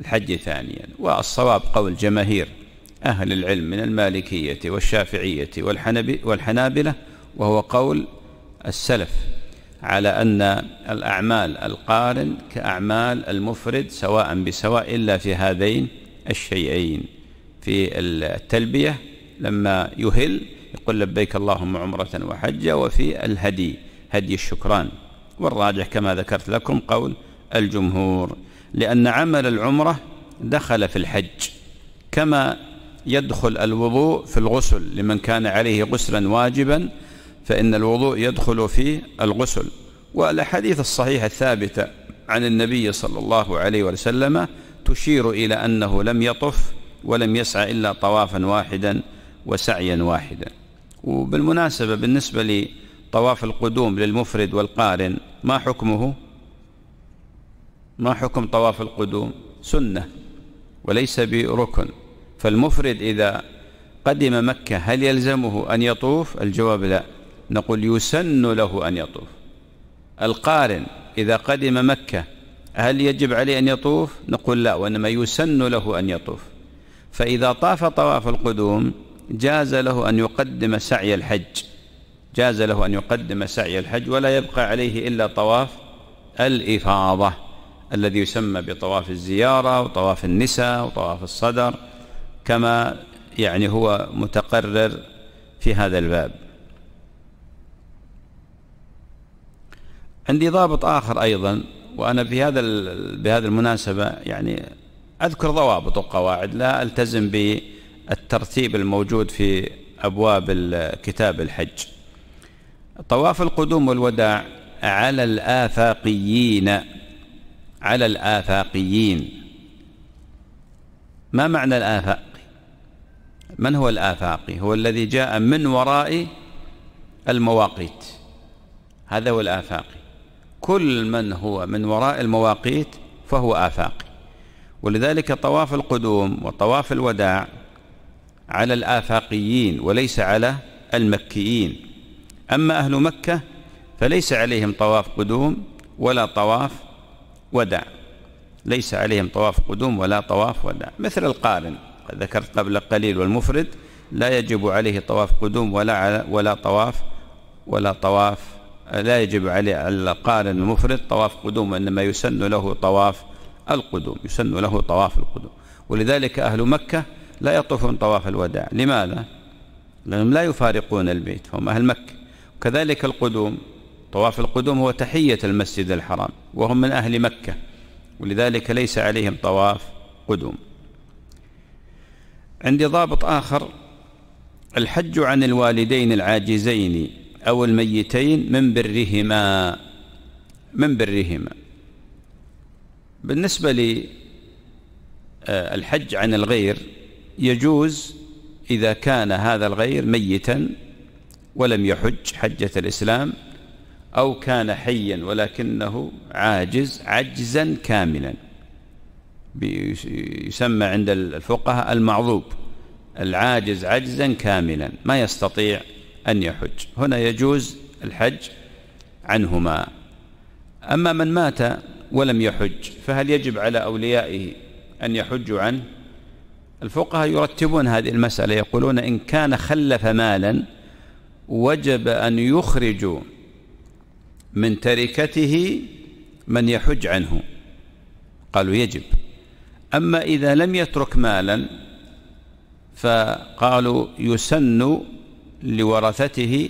الحج ثانيا والصواب قول جماهير أهل العلم من المالكية والشافعية والحنابلة وهو قول السلف على أن الأعمال القارن كأعمال المفرد سواء بسواء إلا في هذين الشيئين في التلبية لما يهل يقول لبيك اللهم عمرة وحجة وفي الهدي هدي الشكران والراجح كما ذكرت لكم قول الجمهور لأن عمل العمرة دخل في الحج كما يدخل الوضوء في الغسل لمن كان عليه غسلا واجبا فإن الوضوء يدخل في الغسل والأحاديث الصحيحة الثابتة عن النبي صلى الله عليه وسلم تشير إلى أنه لم يطف ولم يسعى إلا طوافا واحدا وسعيا واحدا وبالمناسبة بالنسبة لطواف القدوم للمفرد والقارن ما حكمه ما حكم طواف القدوم سنة وليس بركن فالمفرد إذا قدم مكة هل يلزمه أن يطوف الجواب لا نقول يسن له أن يطوف القارن إذا قدم مكة هل يجب عليه أن يطوف نقول لا وإنما يسن له أن يطوف فإذا طاف طواف القدوم جاز له أن يقدم سعي الحج جاز له أن يقدم سعي الحج ولا يبقى عليه إلا طواف الإفاضة الذي يسمى بطواف الزيارة وطواف النساء وطواف الصدر كما يعني هو متقرر في هذا الباب عندي ضابط آخر أيضا وأنا في هذا بهذه المناسبة يعني أذكر ضوابط وقواعد لا ألتزم بالترتيب الموجود في أبواب كتاب الحج طواف القدوم والوداع على الآفاقيين على الآفاقيين ما معنى الآفاقي من هو الآفاقي هو الذي جاء من وراء المواقيت هذا هو الآفاقي كل من هو من وراء المواقيت فهو آفاقي ولذلك طواف القدوم وطواف الوداع على الآفاقيين وليس على المكيين أما أهل مكة فليس عليهم طواف قدوم ولا طواف وداع ليس عليهم طواف قدوم ولا طواف وداع مثل القارن ذكرت قبل قليل والمفرد لا يجب عليه طواف قدوم ولا ولا طواف ولا طواف لا يجب عليه القارن المفرد طواف قدوم وإنما يسن له طواف القدوم يسن له طواف القدوم ولذلك أهل مكة لا يطوفون طواف الوداع لماذا؟ لأنهم لا يفارقون البيت هم أهل مكة كذلك القدوم طواف القدوم هو تحية المسجد الحرام وهم من أهل مكة ولذلك ليس عليهم طواف قدوم عندي ضابط آخر الحج عن الوالدين العاجزين أو الميتين من برهما من برهما بالنسبة للحج آه، عن الغير يجوز إذا كان هذا الغير ميتا ولم يحج حجة الإسلام أو كان حيا ولكنه عاجز عجزا كاملا يسمى عند الفقهاء المعضوب العاجز عجزا كاملا ما يستطيع أن يحج هنا يجوز الحج عنهما أما من مات ولم يحج فهل يجب على أوليائه أن يحجوا عنه الفقهاء يرتبون هذه المسألة يقولون إن كان خلف مالا وجب أن يخرجوا من تركته من يحج عنه قالوا يجب أما إذا لم يترك مالا فقالوا يسن لورثته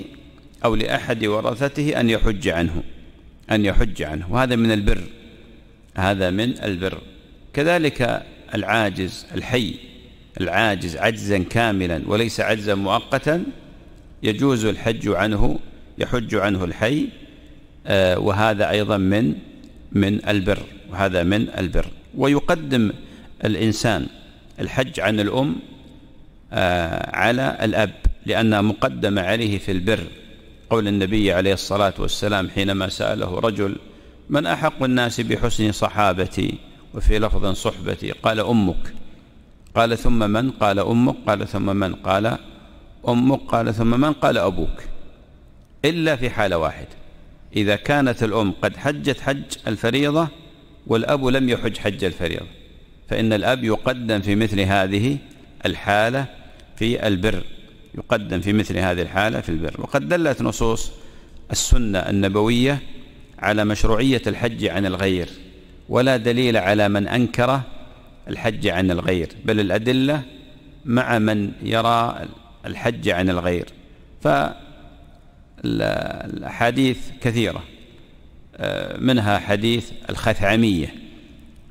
أو لأحد ورثته أن يحج عنه أن يحج عنه وهذا من البر هذا من البر كذلك العاجز الحي العاجز عجزا كاملا وليس عجزا مؤقتا يجوز الحج عنه يحج عنه الحي آه، وهذا أيضا من من البر وهذا من البر ويقدم الإنسان الحج عن الأم آه، على الأب لأنها مقدمة عليه في البر قول النبي عليه الصلاة والسلام حينما سأله رجل من أحق الناس بحسن صحابتي وفي لفظ صحبتي قال أمك قال ثم من قال أمك قال ثم من قال أمك قال ثم من قال أبوك إلا في حالة واحد إذا كانت الأم قد حجت حج الفريضة والأب لم يحج حج الفريضة فإن الأب يقدم في مثل هذه الحالة في البر يقدم في مثل هذه الحالة في البر وقد دلت نصوص السنة النبوية على مشروعية الحج عن الغير ولا دليل على من أنكر الحج عن الغير بل الأدلة مع من يرى الحج عن الغير فالحديث كثيرة منها حديث الخثعمية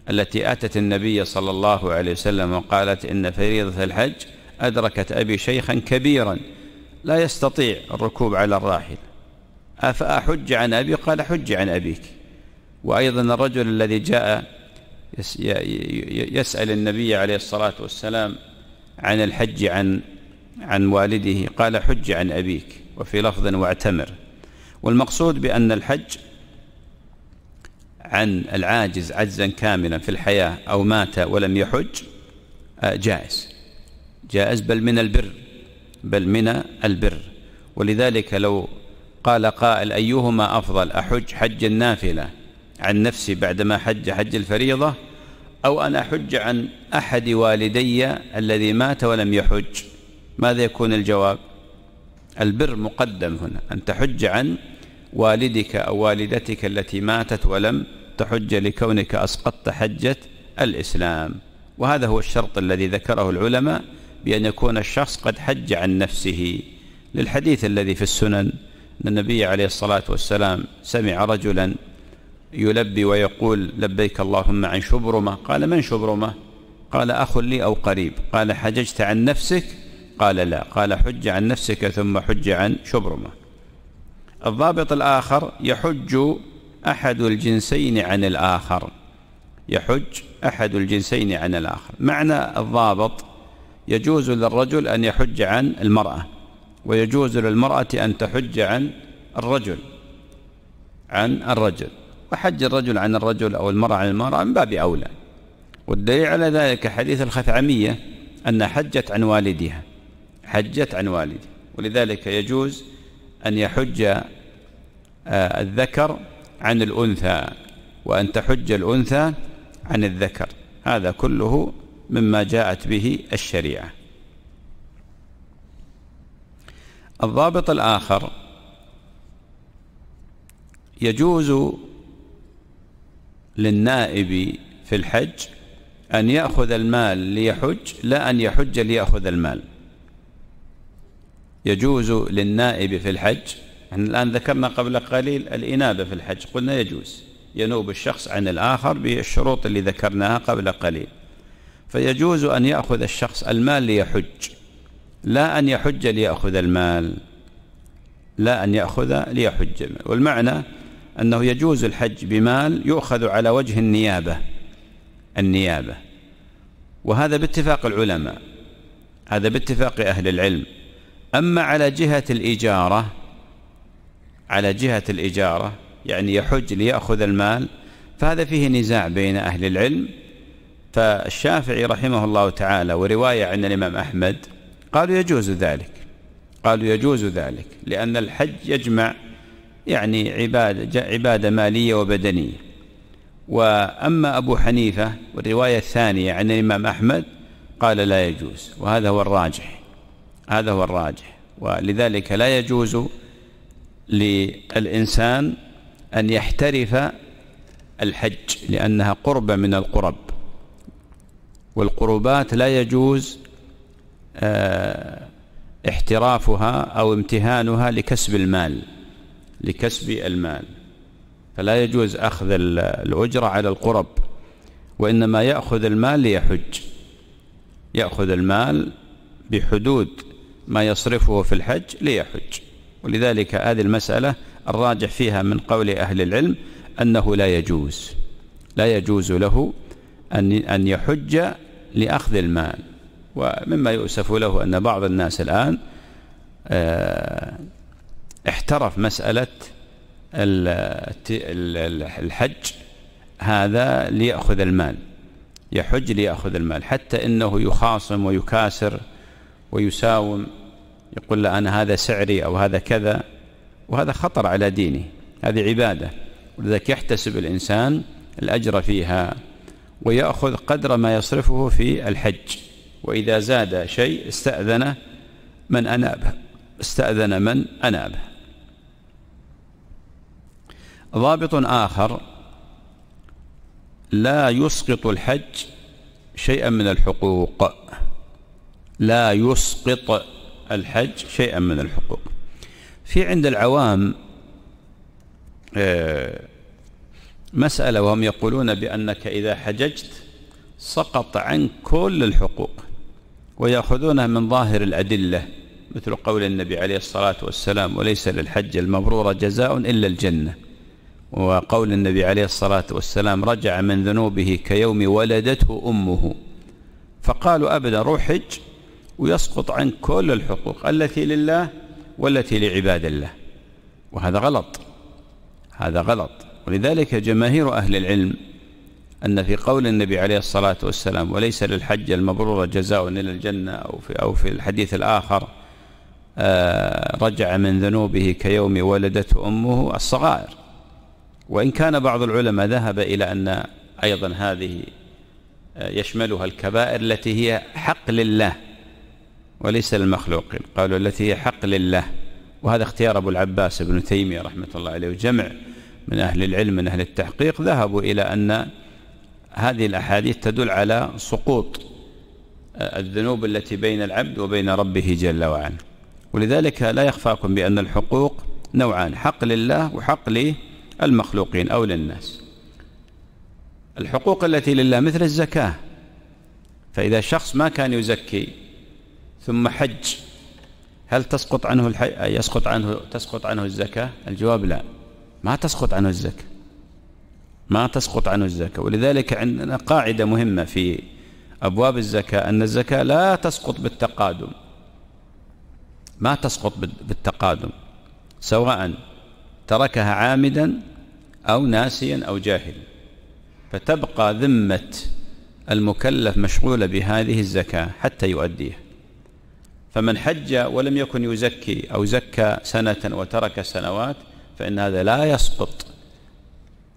التي أتت النبي صلى الله عليه وسلم وقالت إن فريضة الحج أدركت أبي شيخا كبيرا لا يستطيع الركوب على الراحل أفأحج عن أبي قال حج عن أبيك وأيضا الرجل الذي جاء يسأل النبي عليه الصلاة والسلام عن الحج عن عن والده قال حج عن أبيك وفي لفظ واعتمر والمقصود بأن الحج عن العاجز عجزا كاملا في الحياة أو مات ولم يحج آه، جائز جائز بل من البر بل من البر ولذلك لو قال قائل أيهما أفضل أحج حج النافلة عن نفسي بعدما حج حج الفريضة أو أن أحج عن أحد والدي الذي مات ولم يحج ماذا يكون الجواب البر مقدم هنا أن تحج عن والدك أو والدتك التي ماتت ولم تحج لكونك أسقطت حجة الإسلام وهذا هو الشرط الذي ذكره العلماء بأن يكون الشخص قد حج عن نفسه للحديث الذي في السنن أن النبي عليه الصلاة والسلام سمع رجلا يلبي ويقول لبيك اللهم عن شبرمة قال من شبرمة قال أخ لي أو قريب قال حججت عن نفسك قال لا قال حج عن نفسك ثم حج عن شبرمة الضابط الآخر يحج أحد الجنسين عن الآخر يحج أحد الجنسين عن الآخر معنى الضابط يجوز للرجل أن يحج عن المرأة ويجوز للمرأة أن تحج عن الرجل عن الرجل وحج الرجل عن الرجل أو المرأة عن المرأة من باب أولى والدليل على ذلك حديث الخثعمية أن حجت عن والدها حجت عن والدها ولذلك يجوز أن يحج آه، الذكر عن الأنثى وأن تحج الأنثى عن الذكر هذا كله مما جاءت به الشريعة الضابط الآخر يجوز للنائب في الحج أن يأخذ المال ليحج لا أن يحج ليأخذ المال يجوز للنائب في الحج احنا الآن ذكرنا قبل قليل الإنابة في الحج قلنا يجوز ينوب الشخص عن الآخر بالشروط اللي ذكرناها قبل قليل فيجوز أن يأخذ الشخص المال ليحج لا أن يحج ليأخذ المال لا أن يأخذ ليحج والمعنى أنه يجوز الحج بمال يؤخذ على وجه النيابة النيابة وهذا باتفاق العلماء هذا باتفاق أهل العلم أما على جهة الإجارة على جهة الإجارة يعني يحج ليأخذ المال فهذا فيه نزاع بين أهل العلم فالشافعي رحمه الله تعالى ورواية عن الإمام أحمد قالوا يجوز ذلك قالوا يجوز ذلك لأن الحج يجمع يعني عبادة, عبادة مالية وبدنية وأما أبو حنيفة والرواية الثانية عن الإمام أحمد قال لا يجوز وهذا هو الراجح هذا هو الراجح ولذلك لا يجوز للإنسان أن يحترف الحج لأنها قربة من القرب والقربات لا يجوز آه، احترافها أو امتهانها لكسب المال لكسب المال فلا يجوز أخذ الأجرة على القرب وإنما يأخذ المال ليحج يأخذ المال بحدود ما يصرفه في الحج ليحج ولذلك هذه المسألة الراجح فيها من قول أهل العلم أنه لا يجوز لا يجوز له أن أن يحج لأخذ المال ومما يؤسف له أن بعض الناس الآن آه، احترف مسألة الحج هذا ليأخذ المال يحج ليأخذ المال حتى إنه يخاصم ويكاسر ويساوم يقول له أنا هذا سعري أو هذا كذا وهذا خطر على دينه هذه عبادة ولذلك يحتسب الإنسان الأجر فيها ويأخذ قدر ما يصرفه في الحج وإذا زاد شيء استأذن من أنابه استأذن من أنابه ضابط آخر لا يسقط الحج شيئا من الحقوق لا يسقط الحج شيئا من الحقوق في عند العوام آه مسألة وهم يقولون بأنك إذا حججت سقط عنك كل الحقوق ويأخذونها من ظاهر الأدلة مثل قول النبي عليه الصلاة والسلام وليس للحج المبرور جزاء إلا الجنة وقول النبي عليه الصلاة والسلام رجع من ذنوبه كيوم ولدته أمه فقالوا أبدا روح حج ويسقط عنك كل الحقوق التي لله والتي لعباد الله وهذا غلط هذا غلط ولذلك جماهير أهل العلم أن في قول النبي عليه الصلاة والسلام وليس للحج المبرور جزاء إلى الجنة أو في, أو في الحديث الآخر آه، رجع من ذنوبه كيوم ولدته أمه الصغائر وإن كان بعض العلماء ذهب إلى أن أيضا هذه آه، يشملها الكبائر التي هي حق لله وليس للمخلوقين قالوا التي هي حق لله وهذا اختيار أبو العباس بن تيمية رحمة الله عليه وجمع من أهل العلم من أهل التحقيق ذهبوا إلى أن هذه الأحاديث تدل على سقوط آه، الذنوب التي بين العبد وبين ربه جل وعلا ولذلك لا يخفاكم بأن الحقوق نوعان حق لله وحق للمخلوقين أو للناس الحقوق التي لله مثل الزكاة فإذا شخص ما كان يزكي ثم حج هل تسقط عنه يسقط عنه تسقط عنه الزكاة الجواب لا ما تسقط عنه الزكاة ما تسقط عنه الزكاة ولذلك عندنا قاعدة مهمة في أبواب الزكاة أن الزكاة لا تسقط بالتقادم ما تسقط بالتقادم سواء تركها عامدا أو ناسيا أو جاهلا فتبقى ذمة المكلف مشغولة بهذه الزكاة حتى يؤديها فمن حج ولم يكن يزكي أو زكى سنة وترك سنوات فإن هذا لا يسقط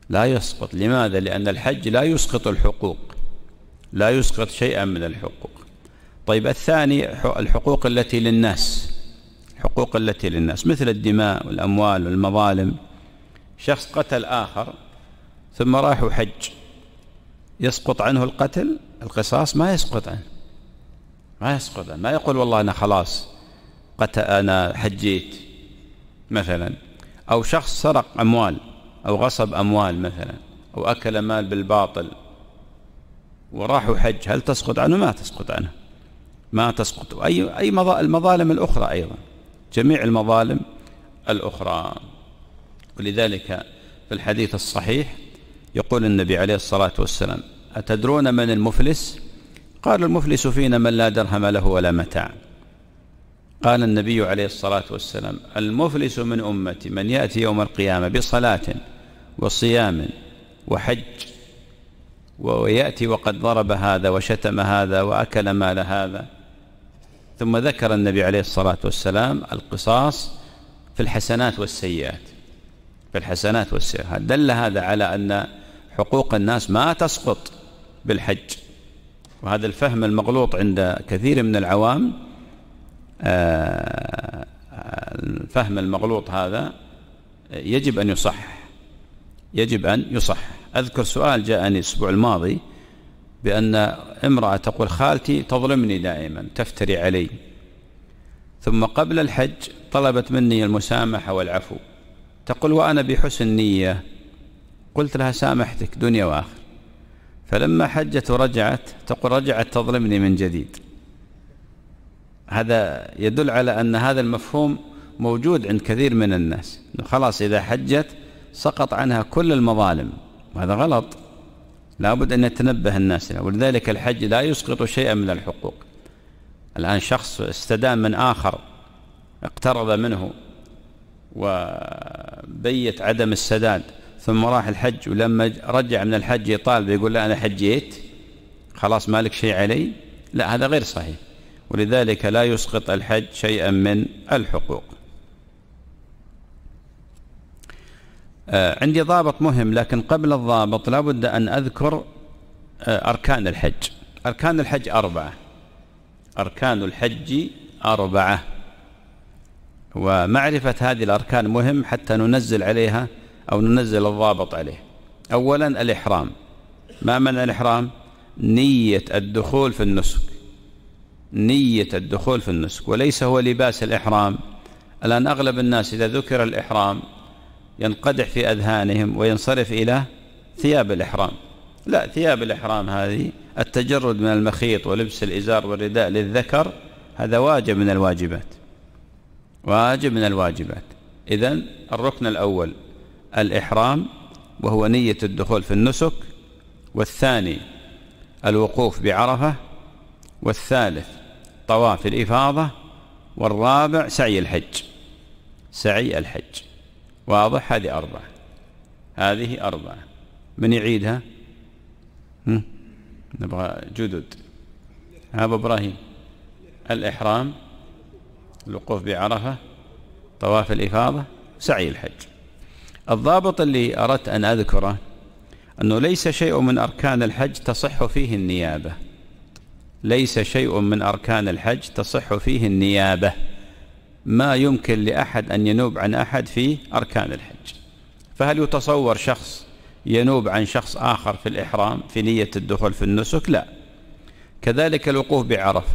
لا يسقط لماذا؟ لأن الحج لا يسقط الحقوق لا يسقط شيئا من الحقوق طيب الثاني الحقوق التي للناس الحقوق التي للناس مثل الدماء والأموال والمظالم شخص قتل آخر ثم راح حج يسقط عنه القتل القصاص ما يسقط عنه ما يسقط عنه ما يقول والله أنا خلاص قتل أنا حجيت مثلا أو شخص سرق أموال أو غصب أموال مثلا أو أكل مال بالباطل وراحوا حج هل تسقط عنه ما تسقط عنه ما تسقط أي أي المظالم الأخرى أيضا جميع المظالم الأخرى ولذلك في الحديث الصحيح يقول النبي عليه الصلاة والسلام أتدرون من المفلس قال المفلس فينا من لا درهم له ولا متاع قال النبي عليه الصلاة والسلام المفلس من أمتي من يأتي يوم القيامة بصلاة وصيام وحج ويأتي وقد ضرب هذا وشتم هذا وأكل مال هذا ثم ذكر النبي عليه الصلاة والسلام القصاص في الحسنات والسيئات في الحسنات والسيئات دل هذا على أن حقوق الناس ما تسقط بالحج وهذا الفهم المغلوط عند كثير من العوام الفهم المغلوط هذا يجب أن يصحح يجب أن يصحح أذكر سؤال جاءني الأسبوع الماضي بأن امرأة تقول خالتي تظلمني دائما تفتري علي ثم قبل الحج طلبت مني المسامحة والعفو تقول وأنا بحسن نية قلت لها سامحتك دنيا وآخر فلما حجت ورجعت تقول رجعت تظلمني من جديد هذا يدل على أن هذا المفهوم موجود عند كثير من الناس خلاص إذا حجت سقط عنها كل المظالم وهذا غلط لابد أن يتنبه الناس له ولذلك الحج لا يسقط شيئا من الحقوق الآن شخص استدام من آخر اقترض منه وبيت عدم السداد ثم راح الحج ولما رجع من الحج يطالب يقول لا أنا حجيت خلاص مالك شيء علي لا هذا غير صحيح ولذلك لا يسقط الحج شيئا من الحقوق آه، عندي ضابط مهم لكن قبل الضابط لابد أن أذكر آه، أركان الحج أركان الحج أربعة أركان الحج أربعة ومعرفة هذه الأركان مهم حتى ننزل عليها أو ننزل الضابط عليه أولا الإحرام ما معنى الإحرام؟ نية الدخول في النسك نية الدخول في النسك وليس هو لباس الإحرام الآن أغلب الناس إذا ذكر الإحرام ينقدح في أذهانهم وينصرف إلى ثياب الإحرام لا ثياب الإحرام هذه التجرد من المخيط ولبس الإزار والرداء للذكر هذا واجب من الواجبات واجب من الواجبات إذا الركن الأول الإحرام وهو نية الدخول في النسك والثاني الوقوف بعرفة والثالث طواف الإفاضة والرابع سعي الحج سعي الحج واضح هذه أربعة هذه أربعة من يعيدها نبغى جدد أبو إبراهيم الإحرام الوقوف بعرفة طواف الإفاضة سعي الحج الضابط اللي أردت أن أذكره أنه ليس شيء من أركان الحج تصح فيه النيابة ليس شيء من أركان الحج تصح فيه النيابة ما يمكن لأحد أن ينوب عن أحد في أركان الحج فهل يتصور شخص ينوب عن شخص آخر في الإحرام في نية الدخول في النسك لا كذلك الوقوف بعرفة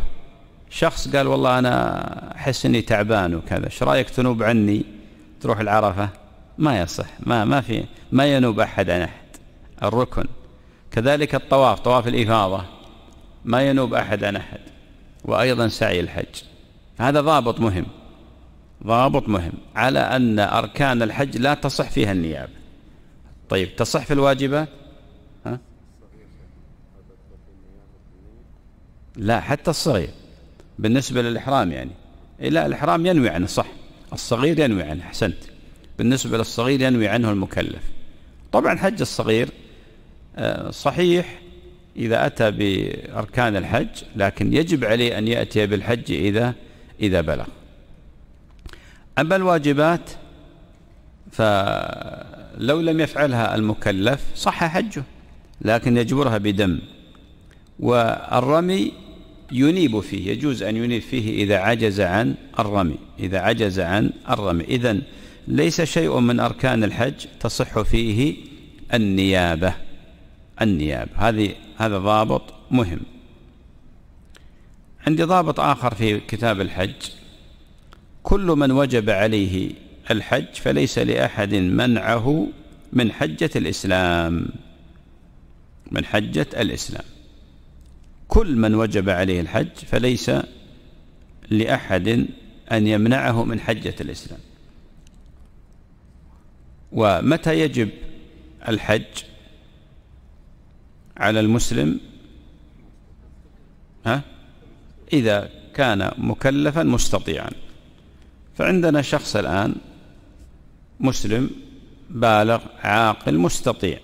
شخص قال والله أنا أحس إني تعبان وكذا ايش رأيك تنوب عني تروح العرفة ما يصح ما ما في ما ينوب أحد عن أحد الركن كذلك الطواف طواف الإفاضة ما ينوب أحد عن أحد وأيضا سعي الحج هذا ضابط مهم ضابط مهم على أن أركان الحج لا تصح فيها النيابة طيب تصح في الواجبات ها؟ لا حتى الصغير بالنسبة للإحرام يعني إيه، لا الإحرام ينوي عنه صح الصغير ينوي عنه أحسنت بالنسبة للصغير ينوي عنه المكلف طبعا حج الصغير آه، صحيح إذا أتى بأركان الحج لكن يجب عليه أن يأتي بالحج إذا إذا بلغ أما الواجبات فلو لم يفعلها المكلف صح حجه لكن يجبرها بدم والرمي ينيب فيه يجوز أن ينيب فيه إذا عجز عن الرمي إذا عجز عن الرمي إذا ليس شيء من أركان الحج تصح فيه النيابة النياب هذه هذا ضابط مهم عندي ضابط آخر في كتاب الحج كل من وجب عليه الحج فليس لأحد منعه من حجة الإسلام من حجة الإسلام كل من وجب عليه الحج فليس لأحد أن يمنعه من حجة الإسلام ومتى يجب الحج على المسلم ها إذا كان مكلفا مستطيعا فعندنا شخص الآن مسلم بالغ عاقل مستطيع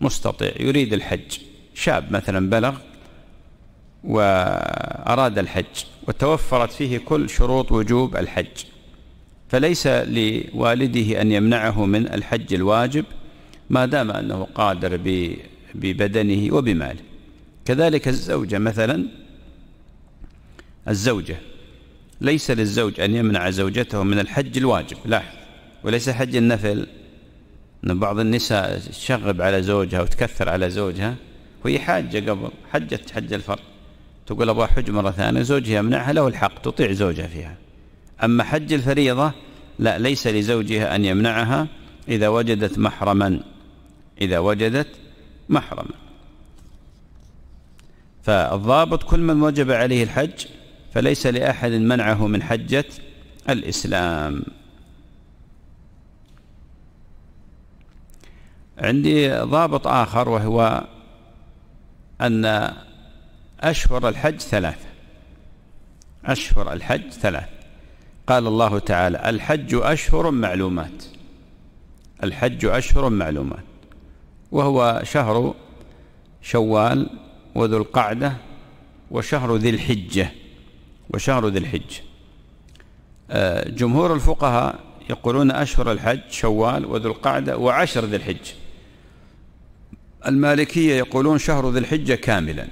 مستطيع يريد الحج شاب مثلا بلغ وأراد الحج وتوفرت فيه كل شروط وجوب الحج فليس لوالده أن يمنعه من الحج الواجب ما دام أنه قادر بالحج ببدنه وبماله كذلك الزوجة مثلا الزوجة ليس للزوج أن يمنع زوجته من الحج الواجب لاحظ وليس حج النفل أن بعض النساء تشغب على زوجها وتكثر على زوجها وهي حاجة قبل حجت حج الفرض تقول أبغى حج مرة ثانية زوجها يمنعها له الحق تطيع زوجها فيها أما حج الفريضة لا ليس لزوجها أن يمنعها إذا وجدت محرما إذا وجدت محرما فالضابط كل من وجب عليه الحج فليس لأحد منعه من حجة الإسلام عندي ضابط آخر وهو أن أشهر الحج ثلاثة أشهر الحج ثلاثة قال الله تعالى الحج أشهر معلومات الحج أشهر معلومات وهو شهر شوال وذو القعدة وشهر ذي الحجة وشهر ذي الحجة آه، جمهور الفقهاء يقولون أشهر الحج شوال وذو القعدة وعشر ذي الحجة المالكية يقولون شهر ذي الحجة كاملا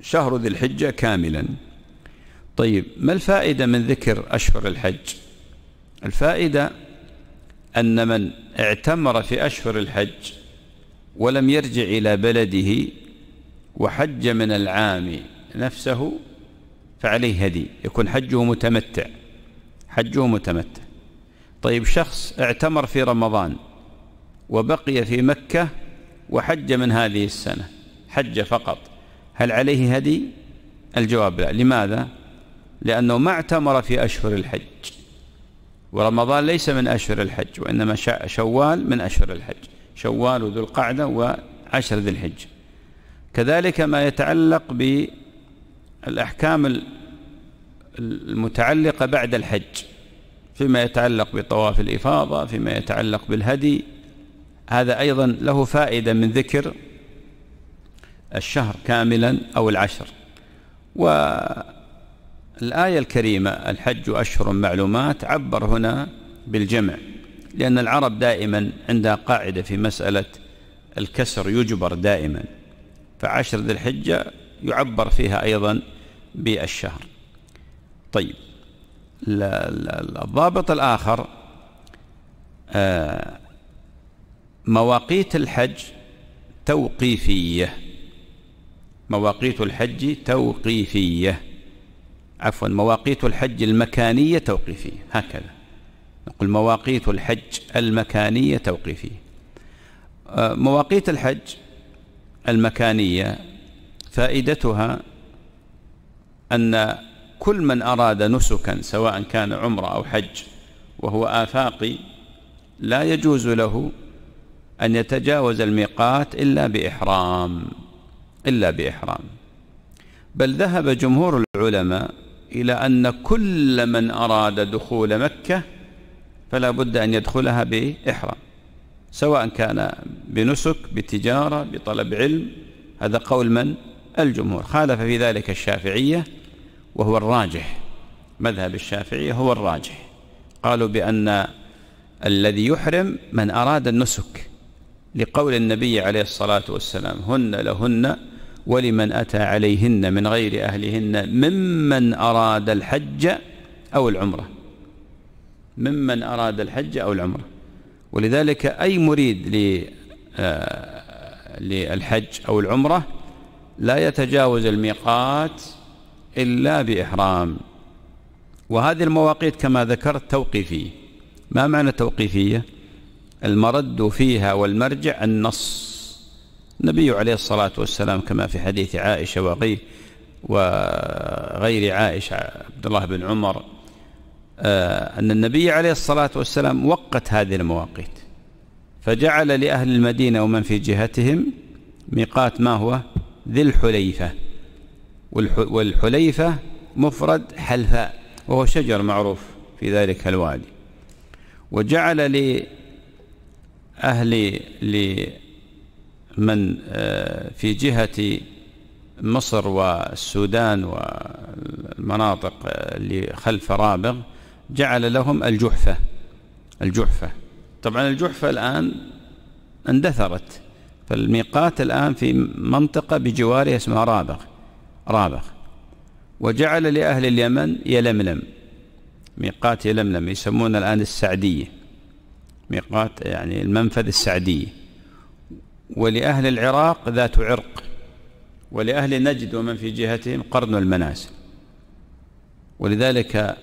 شهر ذي الحجة كاملا طيب ما الفائدة من ذكر أشهر الحج الفائدة أن من اعتمر في أشهر الحج ولم يرجع إلى بلده وحج من العام نفسه فعليه هدي يكون حجه متمتع حجه متمتع طيب شخص اعتمر في رمضان وبقي في مكة وحج من هذه السنة حج فقط هل عليه هدي؟ الجواب لا لماذا؟ لأنه ما اعتمر في أشهر الحج ورمضان ليس من أشهر الحج وإنما شوال من أشهر الحج شوال وذو القعدة وعشر ذي الحج كذلك ما يتعلق بالأحكام المتعلقة بعد الحج فيما يتعلق بطواف الإفاضة فيما يتعلق بالهدي هذا أيضا له فائدة من ذكر الشهر كاملا أو العشر و الآية الكريمة الحج أشهر معلومات عبر هنا بالجمع لأن العرب دائما عندها قاعدة في مسألة الكسر يجبر دائما فعشر ذي الحجة يعبر فيها أيضا بالشهر طيب الضابط الآخر آه، مواقيت الحج توقيفية مواقيت الحج توقيفية عفوا مواقيت الحج المكانية توقيفية هكذا نقول مواقيت الحج المكانية توقيفية آه، مواقيت الحج المكانية فائدتها أن كل من أراد نسكا سواء كان عمرة أو حج وهو آفاقي لا يجوز له أن يتجاوز الميقات إلا بإحرام إلا بإحرام بل ذهب جمهور العلماء إلى أن كل من أراد دخول مكة فلا بد أن يدخلها بإحرام سواء كان بنسك بتجارة بطلب علم هذا قول من الجمهور خالف في ذلك الشافعية وهو الراجح مذهب الشافعية هو الراجح قالوا بأن الذي يحرم من أراد النسك لقول النبي عليه الصلاة والسلام هن لهن ولمن أتى عليهن من غير أهلهن ممن أراد الحج أو العمرة ممن أراد الحج أو العمرة ولذلك أي مريد آه، للحج أو العمرة لا يتجاوز الميقات إلا بإحرام وهذه المواقيت كما ذكرت توقيفية ما معنى توقيفية المرد فيها والمرجع النص النبي عليه الصلاة والسلام كما في حديث عائشة وغير وغير عائشة عبد الله بن عمر آه، أن النبي عليه الصلاة والسلام وقت هذه المواقيت فجعل لأهل المدينة ومن في جهتهم ميقات ما هو ذي الحليفة والحليفة مفرد حلفاء وهو شجر معروف في ذلك الوادي وجعل لأهل لأهل من آه، في جهة مصر والسودان والمناطق اللي خلف رابغ جعل لهم الجحفة الجحفة طبعا الجحفة الآن اندثرت فالميقات الآن في منطقة بجواره اسمها رابغ رابغ وجعل لأهل اليمن يلملم ميقات يلملم يسمون الآن السعدية ميقات يعني المنفذ السعدية ولأهل العراق ذات عرق ولأهل نجد ومن في جهتهم قرن المنازل ولذلك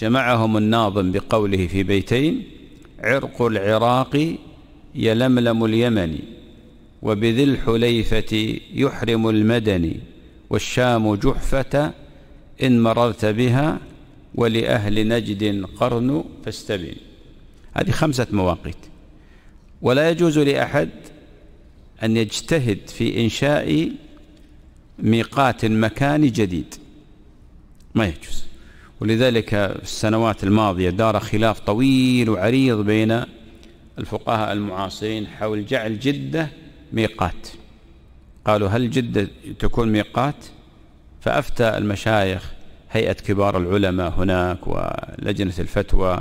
جمعهم الناظم بقوله في بيتين عرق العراق يلملم اليمن وبذي الحليفة يحرم المدني والشام جحفة إن مررت بها ولأهل نجد قرن فاستبن هذه خمسة مواقيت ولا يجوز لأحد أن يجتهد في إنشاء ميقات مكاني جديد ما يجوز ولذلك في السنوات الماضية دار خلاف طويل وعريض بين الفقهاء المعاصرين حول جعل جدة ميقات قالوا هل جدة تكون ميقات فأفتى المشايخ هيئة كبار العلماء هناك ولجنة الفتوى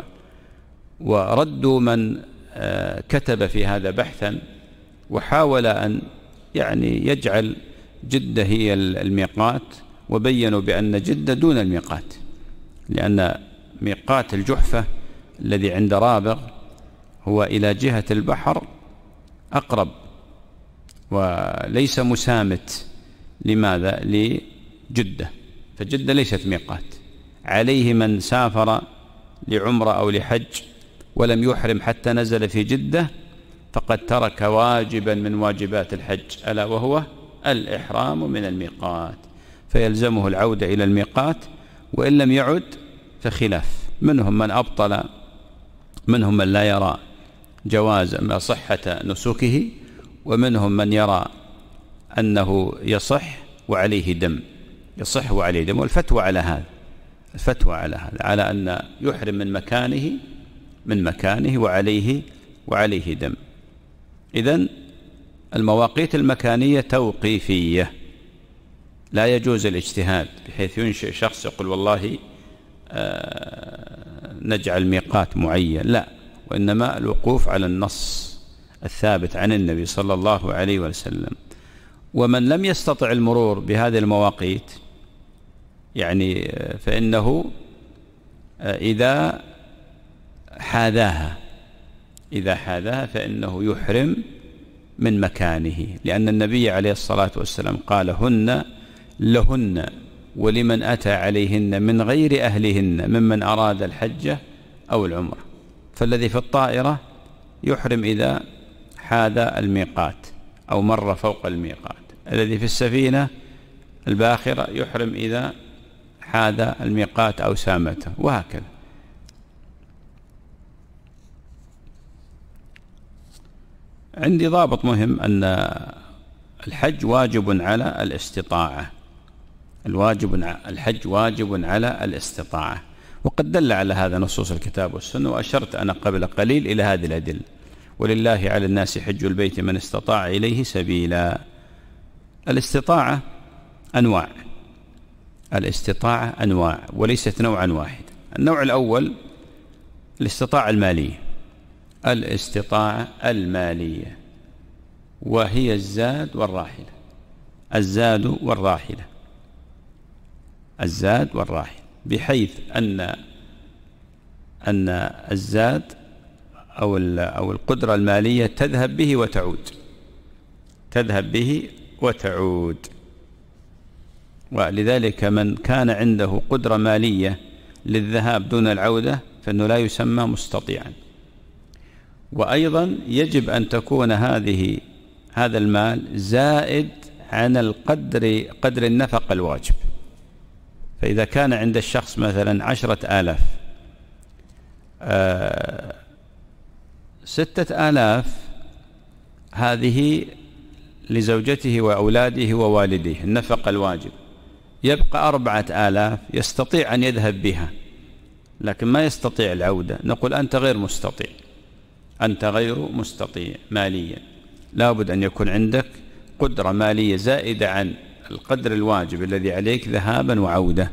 وردوا من آه، كتب في هذا بحثا وحاول أن يعني يجعل جدة هي الميقات وبينوا بأن جدة دون الميقات لأن ميقات الجحفة الذي عند رابغ هو إلى جهة البحر أقرب وليس مسامت لماذا؟ لجدة فجدة ليست ميقات عليه من سافر لعمرة أو لحج ولم يحرم حتى نزل في جدة فقد ترك واجبا من واجبات الحج ألا وهو الإحرام من الميقات فيلزمه العودة إلى الميقات وإن لم يعد فخلاف منهم من أبطل منهم من لا يرى جواز ما صحة نسكه ومنهم من يرى أنه يصح وعليه دم يصح وعليه دم والفتوى على هذا الفتوى على هذا على أن يحرم من مكانه من مكانه وعليه وعليه دم إذا المواقيت المكانية توقيفية لا يجوز الاجتهاد بحيث ينشئ شخص يقول والله آه، نجعل ميقات معين لا وإنما الوقوف على النص الثابت عن النبي صلى الله عليه وسلم ومن لم يستطع المرور بهذه المواقيت يعني آه، فإنه آه، إذا حاذاها إذا حاذاها فإنه يحرم من مكانه لأن النبي عليه الصلاة والسلام قال هن لهن ولمن أتى عليهن من غير أهلهن ممن أراد الحجة أو العمرة فالذي في الطائرة يحرم إذا حاذى الميقات أو مر فوق الميقات الذي في السفينة الباخرة يحرم إذا حاذى الميقات أو سامته وهكذا عندي ضابط مهم أن الحج واجب على الاستطاعة الواجب الحج واجب على الاستطاعة وقد دل على هذا نصوص الكتاب والسنة وأشرت أنا قبل قليل إلى هذه الأدلة ولله على الناس حج البيت من استطاع إليه سبيلا الاستطاعة أنواع الاستطاعة أنواع وليست نوعا واحدا النوع الأول الاستطاعة المالية الاستطاعة المالية وهي الزاد والراحلة الزاد والراحلة الزاد والراحلة بحيث أن أن الزاد أو أو القدرة المالية تذهب به وتعود تذهب به وتعود ولذلك من كان عنده قدرة مالية للذهاب دون العودة فإنه لا يسمى مستطيعاً وأيضا يجب أن تكون هذه هذا المال زائد عن القدر قدر النفقة الواجب فإذا كان عند الشخص مثلا عشرة آلاف آه، ستة آلاف هذه لزوجته وأولاده ووالده النفقة الواجب يبقى أربعة آلاف يستطيع أن يذهب بها لكن ما يستطيع العودة نقول أنت غير مستطيع أنت غير مستطيع ماليا لابد أن يكون عندك قدرة مالية زائدة عن القدر الواجب الذي عليك ذهابا وعودة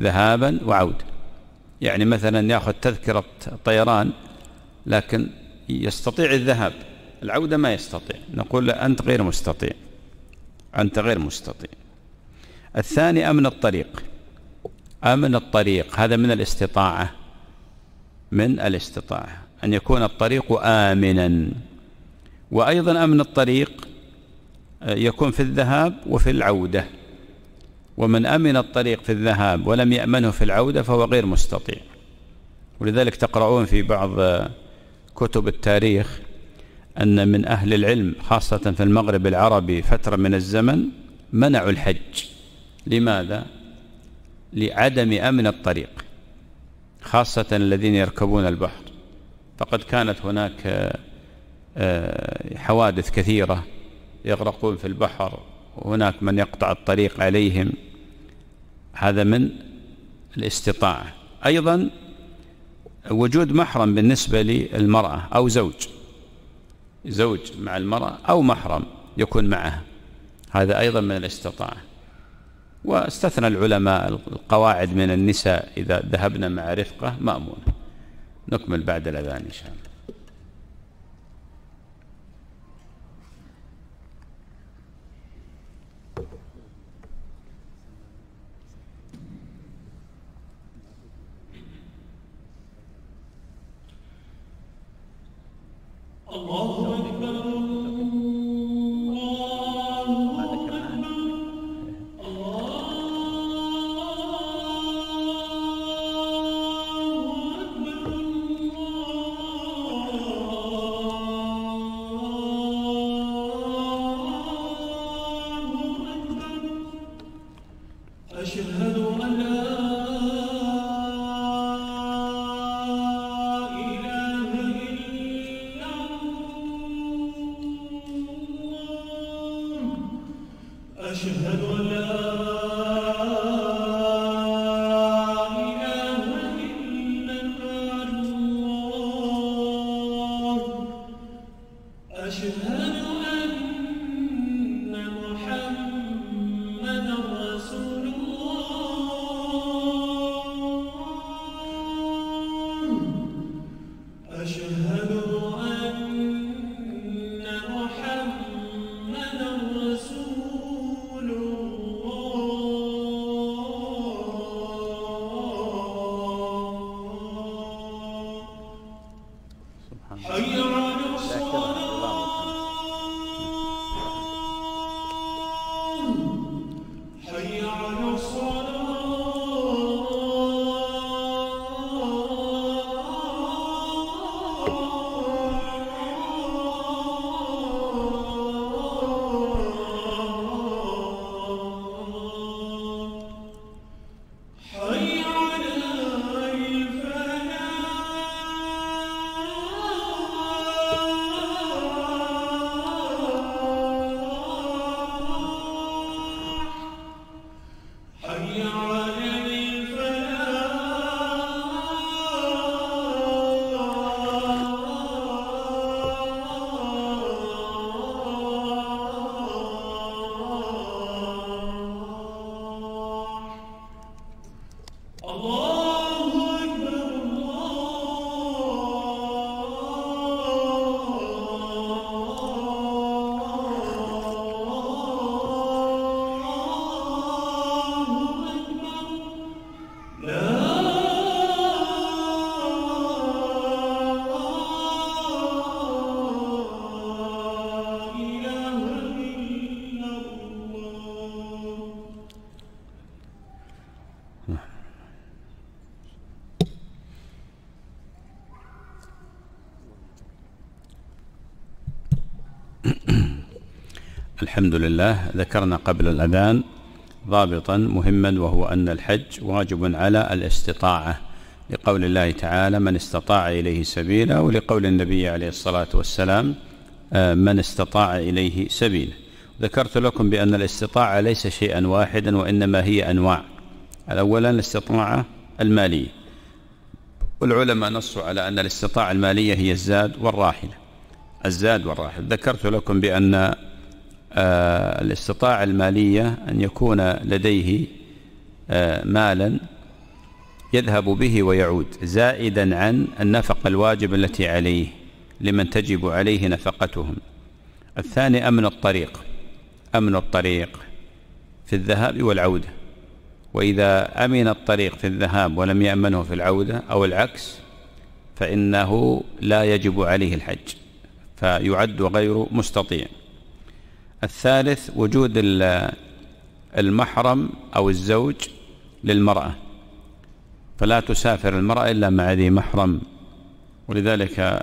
ذهابا وعودة يعني مثلا يأخذ تذكرة طيران لكن يستطيع الذهاب العودة ما يستطيع نقول له أنت غير مستطيع أنت غير مستطيع الثاني أمن الطريق أمن الطريق هذا من الاستطاعة من الاستطاعة أن يكون الطريق آمنا وأيضا أمن الطريق آه، يكون في الذهاب وفي العودة ومن أمن الطريق في الذهاب ولم يأمنه في العودة فهو غير مستطيع ولذلك تقرؤون في بعض آه، كتب التاريخ أن من أهل العلم خاصة في المغرب العربي فترة من الزمن منعوا الحج لماذا؟ لعدم أمن الطريق خاصة الذين يركبون البحر فقد كانت هناك آه، آه، حوادث كثيرة يغرقون في البحر وهناك من يقطع الطريق عليهم هذا من الاستطاعة أيضا وجود محرم بالنسبة للمرأة أو زوج زوج مع المرأة أو محرم يكون معها هذا أيضا من الاستطاعة واستثنى العلماء القواعد من النساء إذا ذهبنا مع رفقة مأمونة نكمل بعد الأذان إن شاء الله الله أكبر الحمد لله ذكرنا قبل الأذان ضابطا مهما وهو أن الحج واجب على الاستطاعة لقول الله تعالى من استطاع إليه سبيلا ولقول النبي عليه الصلاة والسلام آه، من استطاع إليه سبيلا ذكرت لكم بأن الاستطاعة ليس شيئا واحدا وإنما هي أنواع أولا الاستطاعة المالية والعلماء نصوا على أن الاستطاعة المالية هي الزاد والراحلة الزاد والراحل ذكرت لكم بأن آه، الاستطاعة المالية أن يكون لديه آه، مالا يذهب به ويعود زائدا عن النفقة الواجب التي عليه لمن تجب عليه نفقتهم الثاني أمن الطريق أمن الطريق في الذهاب والعودة وإذا أمن الطريق في الذهاب ولم يأمنه في العودة أو العكس فإنه لا يجب عليه الحج فيعد غير مستطيع الثالث وجود المحرم أو الزوج للمرأة فلا تسافر المرأة إلا مع ذي محرم ولذلك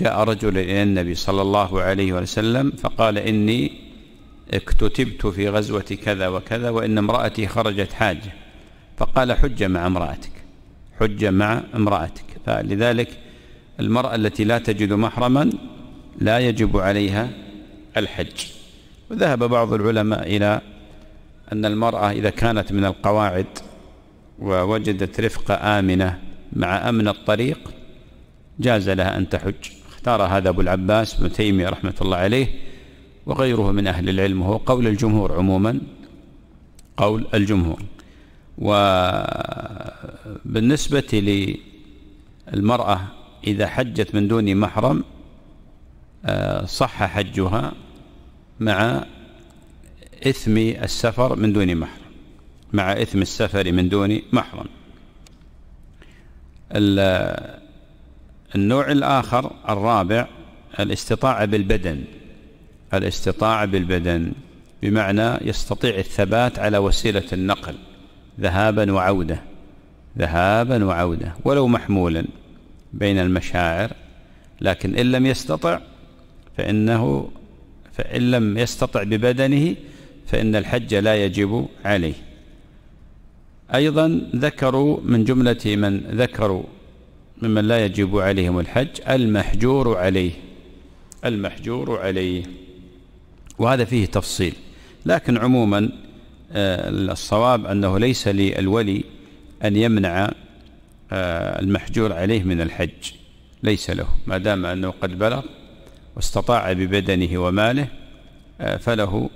جاء رجل إلى النبي صلى الله عليه وسلم فقال إني اكتتبت في غزوة كذا وكذا وإن امرأتي خرجت حاجة فقال حج مع امرأتك حج مع امرأتك فلذلك المرأة التي لا تجد محرما لا يجب عليها الحج وذهب بعض العلماء إلى أن المرأة إذا كانت من القواعد ووجدت رفقة آمنة مع أمن الطريق جاز لها أن تحج اختار هذا أبو العباس بن تيمية رحمة الله عليه وغيره من أهل العلم وهو قول الجمهور عموما قول الجمهور وبالنسبة للمرأة إذا حجت من دون محرم آه، صح حجها مع إثم السفر من دون محرم مع إثم السفر من دون محرم النوع الآخر الرابع الاستطاعة بالبدن الاستطاعة بالبدن بمعنى يستطيع الثبات على وسيلة النقل ذهابا وعودة ذهابا وعودة ولو محمولا بين المشاعر لكن إن لم يستطع فإنه فإن لم يستطع ببدنه فإن الحج لا يجب عليه أيضا ذكروا من جملة من ذكروا ممن لا يجب عليهم الحج المحجور عليه المحجور عليه وهذا فيه تفصيل لكن عموما آه، الصواب أنه ليس للولي أن يمنع آه، المحجور عليه من الحج ليس له ما دام أنه قد بلغ واستطاع ببدنه وماله آه، فله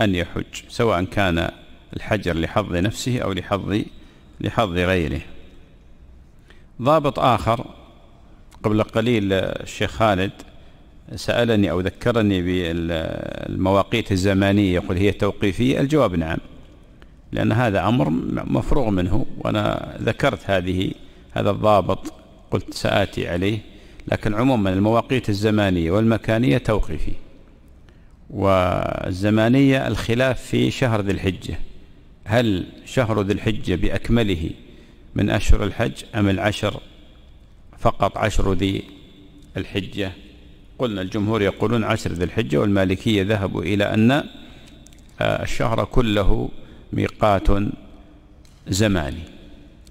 أن يحج سواء كان الحجر لحظ نفسه أو لحظ لحظ غيره ضابط آخر قبل قليل آه، الشيخ خالد آه، سألني أو ذكرني بالمواقيت الزمانية يقول هي توقيفية الجواب نعم لأن هذا أمر مفروغ منه وأنا ذكرت هذه هذا الضابط قلت سآتي عليه لكن عموما المواقيت الزمانية والمكانية توقيفي والزمانية الخلاف في شهر ذي الحجة هل شهر ذي الحجة بأكمله من أشهر الحج أم العشر فقط عشر ذي الحجة قلنا الجمهور يقولون عشر ذي الحجة والمالكية ذهبوا إلى أن آه، الشهر كله ميقات زماني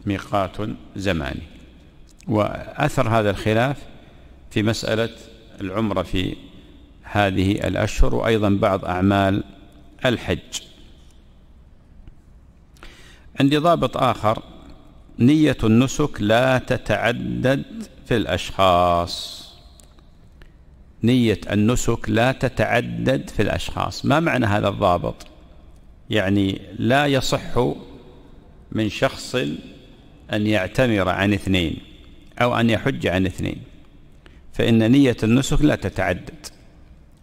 ميقات زماني وأثر هذا الخلاف في مسألة العمرة في هذه الأشهر وأيضا بعض أعمال الحج عندي ضابط آخر نية النسك لا تتعدد في الأشخاص نية النسك لا تتعدد في الأشخاص ما معنى هذا الضابط يعني لا يصح من شخص أن يعتمر عن اثنين أو أن يحج عن اثنين فإن نية النسك لا تتعدد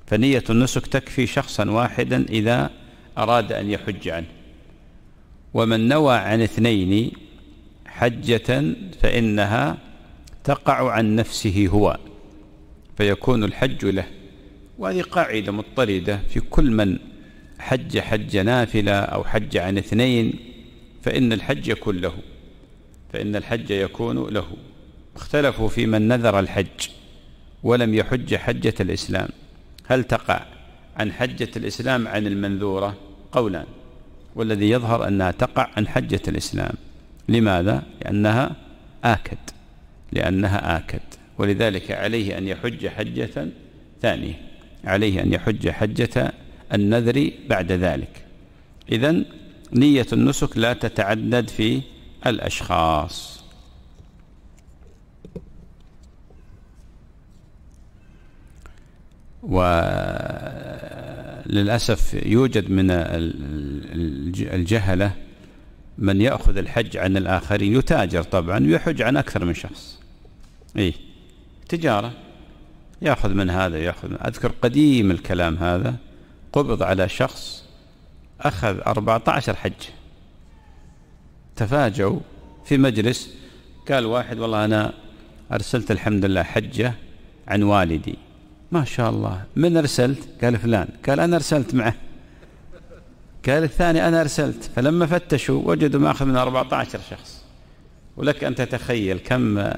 فنية النسك تكفي شخصا واحدا إذا أراد أن يحج عنه ومن نوى عن اثنين حجة فإنها تقع عن نفسه هو فيكون الحج له وهذه قاعدة مضطردة في كل من حج حج نافلة أو حج عن اثنين فإن الحج يكون له فإن الحج يكون له اختلفوا في من نذر الحج ولم يحج حجة الإسلام هل تقع عن حجة الإسلام عن المنذورة قولان والذي يظهر أنها تقع عن حجة الإسلام لماذا؟ لأنها آكد لأنها آكد ولذلك عليه أن يحج حجة ثانية عليه أن يحج حجة النذر بعد ذلك إذا نية النسك لا تتعدد في الأشخاص وللأسف يوجد من الجهلة من يأخذ الحج عن الآخرين يتاجر طبعا ويحج عن أكثر من شخص إيه تجارة يأخذ من هذا يأخذ من أذكر قديم الكلام هذا قبض على شخص أخذ 14 حج تفاجؤوا في مجلس قال واحد والله أنا أرسلت الحمد لله حجة عن والدي ما شاء الله من أرسلت قال فلان قال أنا أرسلت معه قال الثاني أنا أرسلت فلما فتشوا وجدوا ماخذ من 14 شخص ولك أن تتخيل كم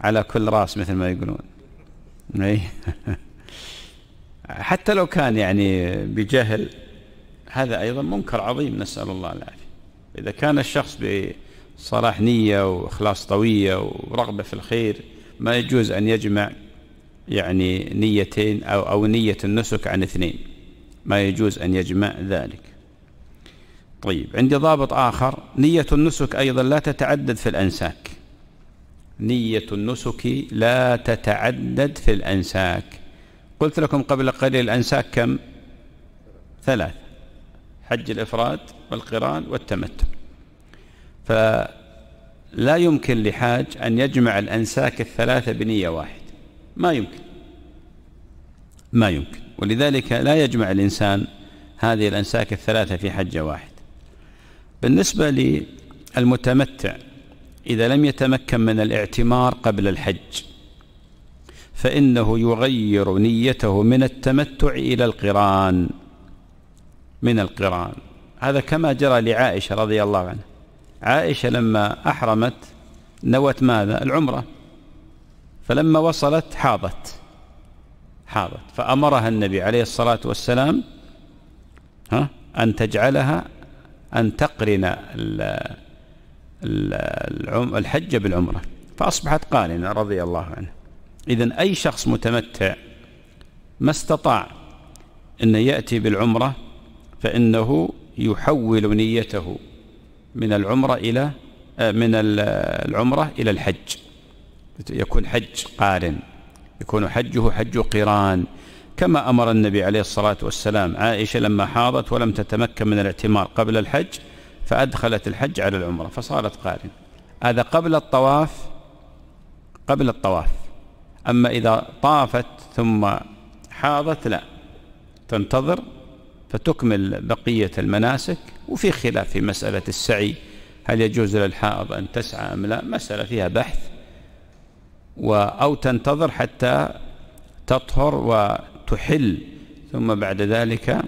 على كل راس مثل ما يقولون أي حتى لو كان يعني بجهل هذا أيضا منكر عظيم نسأل الله العافية إذا كان الشخص بصلاح نية وإخلاص طوية ورغبة في الخير ما يجوز أن يجمع يعني نيتين أو, أو نية النسك عن اثنين ما يجوز أن يجمع ذلك طيب عندي ضابط آخر نية النسك أيضا لا تتعدد في الأنساك نية النسك لا تتعدد في الأنساك قلت لكم قبل قليل الأنساك كم ثلاث حج الإفراد والقران والتمتع فلا يمكن لحاج أن يجمع الأنساك الثلاثة بنية واحدة ما يمكن ما يمكن ولذلك لا يجمع الإنسان هذه الأنساك الثلاثة في حجة واحد بالنسبة للمتمتع إذا لم يتمكن من الاعتمار قبل الحج فإنه يغير نيته من التمتع إلى القران من القران هذا كما جرى لعائشة رضي الله عنها عائشة لما أحرمت نوت ماذا العمرة فلما وصلت حاضت حاضت فأمرها النبي عليه الصلاة والسلام ها أن تجعلها أن تقرن الحج بالعمرة فأصبحت قارنة رضي الله عنه إذا أي شخص متمتع ما استطاع أن يأتي بالعمرة فإنه يحول نيته من العمرة إلى آه، من العمرة إلى الحج يكون حج قارن يكون حجه حج قران كما أمر النبي عليه الصلاة والسلام عائشة لما حاضت ولم تتمكن من الاعتمار قبل الحج فأدخلت الحج على العمرة فصارت قارن هذا قبل الطواف قبل الطواف أما إذا طافت ثم حاضت لا تنتظر فتكمل بقية المناسك وفي خلاف في مسألة السعي هل يجوز للحائض أن تسعى أم لا مسألة فيها بحث أو تنتظر حتى تطهر وتحل ثم بعد ذلك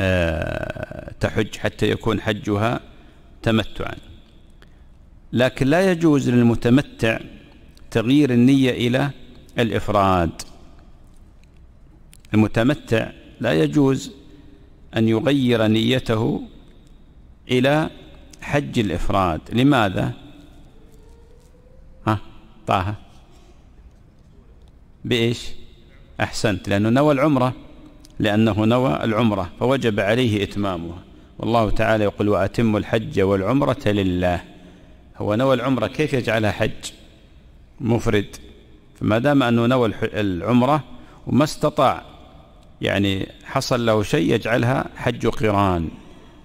آه، تحج حتى يكون حجها تمتعا لكن لا يجوز للمتمتع تغيير النية إلى الإفراد المتمتع لا يجوز أن يغير نيته إلى حج الإفراد لماذا؟ طه بإيش أحسنت لأنه نوى العمرة لأنه نوى العمرة فوجب عليه إتمامها والله تعالى يقول وأتم الحج والعمرة لله هو نوى العمرة كيف يجعلها حج مفرد فما دام أنه نوى العمرة وما استطاع يعني حصل له شيء يجعلها حج قران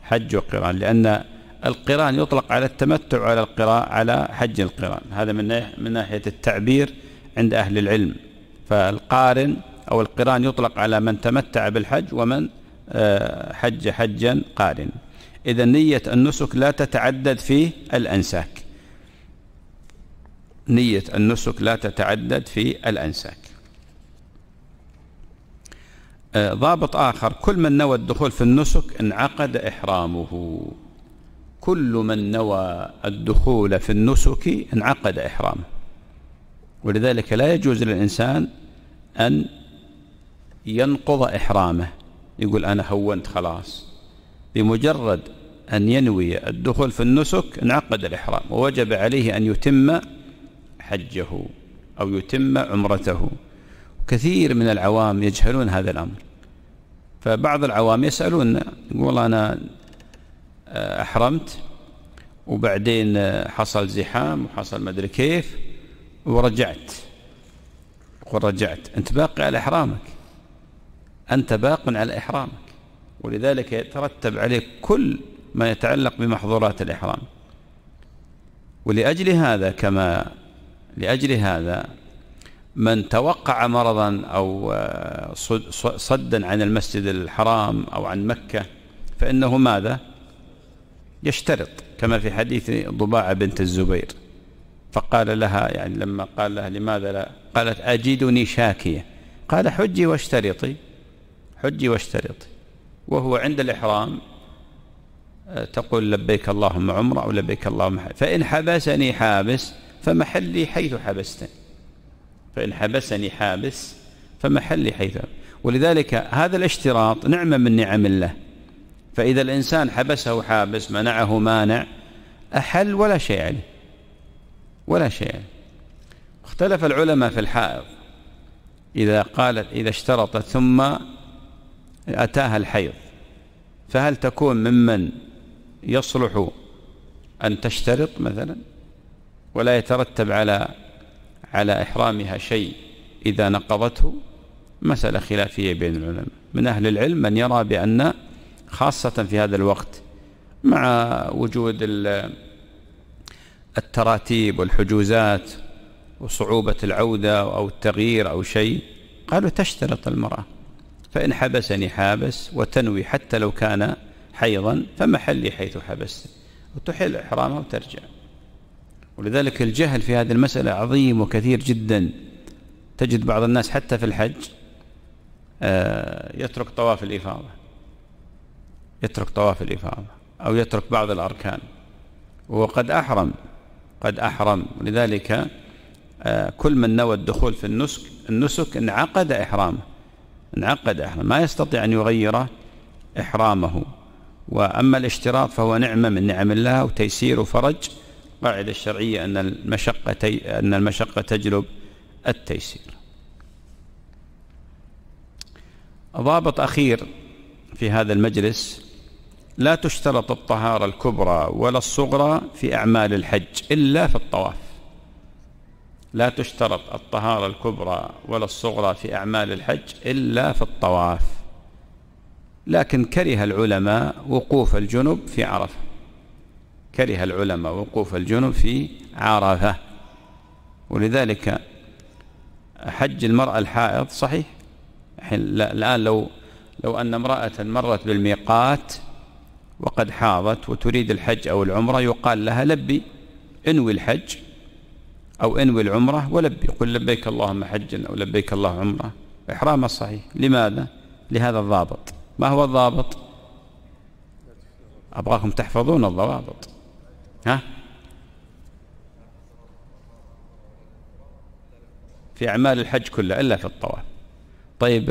حج قران لأن القران يطلق على التمتع على القراء على حج القران هذا من من ناحيه التعبير عند اهل العلم فالقارن او القران يطلق على من تمتع بالحج ومن آه، حج حجا قارن اذا نيه النسك لا تتعدد في الانساك نيه النسك لا تتعدد في الانساك آه، ضابط اخر كل من نوى الدخول في النسك انعقد احرامه كل من نوى الدخول في النسك انعقد إحرامه ولذلك لا يجوز للإنسان أن ينقض إحرامه يقول أنا هونت خلاص بمجرد أن ينوي الدخول في النسك انعقد الإحرام ووجب عليه أن يتم حجه أو يتم عمرته كثير من العوام يجهلون هذا الأمر فبعض العوام يسألون يقول أنا آه، احرمت وبعدين آه، حصل زحام وحصل ما ادري كيف ورجعت ورجعت رجعت انت باقي على احرامك انت باق على احرامك ولذلك يترتب عليك كل ما يتعلق بمحظورات الاحرام ولاجل هذا كما لاجل هذا من توقع مرضا او آه، صدا عن المسجد الحرام او عن مكه فانه ماذا؟ يشترط كما في حديث ضباعة بنت الزبير فقال لها يعني لما قال لها لماذا لا قالت أجدني شاكية قال حجي واشترطي حجي واشترطي وهو عند الإحرام آه، تقول لبيك اللهم عمرة أو لبيك اللهم حبس فإن حبسني حابس فمحلي حيث حبستني فإن حبسني حابس فمحلي حيث ولذلك هذا الاشتراط نعمة من نعم الله فإذا الإنسان حبسه حابس منعه مانع أحل ولا شيء عليه ولا شيء عليه اختلف العلماء في الحائض إذا قالت إذا اشترطت ثم أتاها الحيض فهل تكون ممن يصلح أن تشترط مثلا ولا يترتب على على إحرامها شيء إذا نقضته مسألة خلافية بين العلماء من أهل العلم من يرى بأن خاصة في هذا الوقت مع وجود التراتيب والحجوزات وصعوبة العودة أو التغيير أو شيء قالوا تشترط المرأة فإن حبسني حابس وتنوي حتى لو كان حيضا فمحلي حيث حبست وتحل إحرامها وترجع ولذلك الجهل في هذه المسألة عظيم وكثير جدا تجد بعض الناس حتى في الحج آه، يترك طواف الإفاضة يترك طواف الإفاضة أو يترك بعض الأركان وقد أحرم قد أحرم لذلك آه، كل من نوى الدخول في النسك النسك انعقد إحرامه انعقد إحرامه ما يستطيع أن يغير إحرامه وأما الاشتراط فهو نعمة من نعم الله وتيسير وفرج قاعدة الشرعية أن المشقة أن المشقة تجلب التيسير ضابط أخير في هذا المجلس لا تشترط الطهارة الكبرى ولا الصغرى في أعمال الحج إلا في الطواف لا تشترط الطهارة الكبرى ولا الصغرى في أعمال الحج إلا في الطواف لكن كره العلماء وقوف الجنب في عرفة كره العلماء وقوف الجنب في عرفة ولذلك حج المرأة الحائض صحيح الآن لو لو أن امرأة مرت بالميقات وقد حاضت وتريد الحج أو العمرة يقال لها لبي انوي الحج أو انوي العمرة ولبي قل لبيك اللهم حجا أو لبيك الله عمرة إحرام الصحيح لماذا؟ لهذا الضابط ما هو الضابط؟ أبغاكم تحفظون الضوابط ها؟ في أعمال الحج كلها إلا في الطواف طيب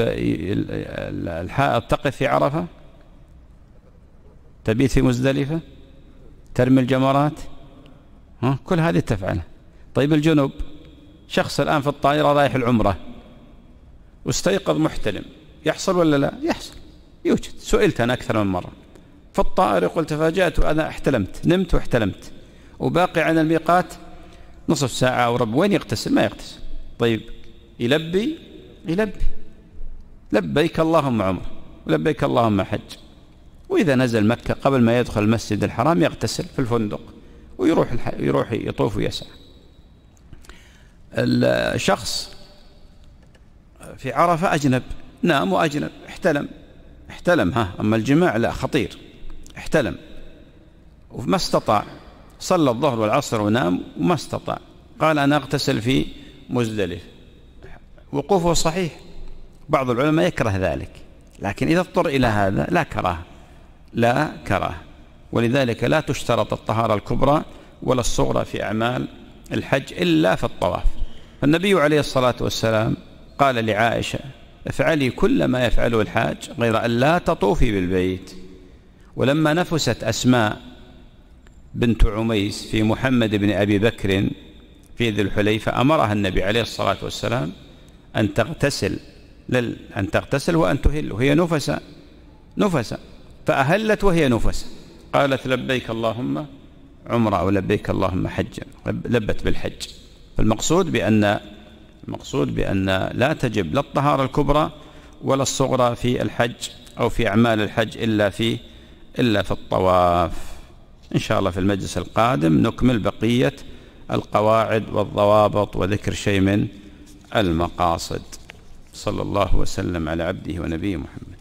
الحائط تقف في عرفة تبيت في مزدلفة ترمي الجمرات ها كل هذه تفعله طيب الجنوب شخص الآن في الطائرة رايح العمرة واستيقظ محتلم يحصل ولا لا يحصل يوجد سئلت أنا أكثر من مرة في الطائرة يقول تفاجأت وأنا احتلمت نمت واحتلمت وباقي عن الميقات نصف ساعة أو ربع وين يغتسل ما يغتسل طيب يلبي يلبي لبيك اللهم عمر ولبيك اللهم حج وإذا نزل مكة قبل ما يدخل المسجد الحرام يغتسل في الفندق ويروح الح... يروح يطوف ويسعى الشخص في عرفة أجنب نام وأجنب احتلم احتلم ها أما الجماع لا خطير احتلم وما استطاع صلى الظهر والعصر ونام وما استطاع قال أنا أغتسل في مزدلف وقوفه صحيح بعض العلماء يكره ذلك لكن إذا اضطر إلى هذا لا كراهه لا كراهة ولذلك لا تشترط الطهارة الكبرى ولا الصغرى في أعمال الحج إلا في الطواف فالنبي عليه الصلاة والسلام قال لعائشة افعلي كل ما يفعله الحاج غير أن لا تطوفي بالبيت ولما نفست أسماء بنت عميس في محمد بن أبي بكر في ذي الحليفة أمرها النبي عليه الصلاة والسلام أن تغتسل لل أن تغتسل وأن تهل وهي نفسة نفسة فأهلت وهي نفس قالت لبيك اللهم عمرة أو لبيك اللهم حجا لبت بالحج فالمقصود بأن المقصود بأن لا تجب لا الطهارة الكبرى ولا الصغرى في الحج أو في أعمال الحج إلا في إلا في الطواف إن شاء الله في المجلس القادم نكمل بقية القواعد والضوابط وذكر شيء من المقاصد صلى الله وسلم على عبده ونبيه محمد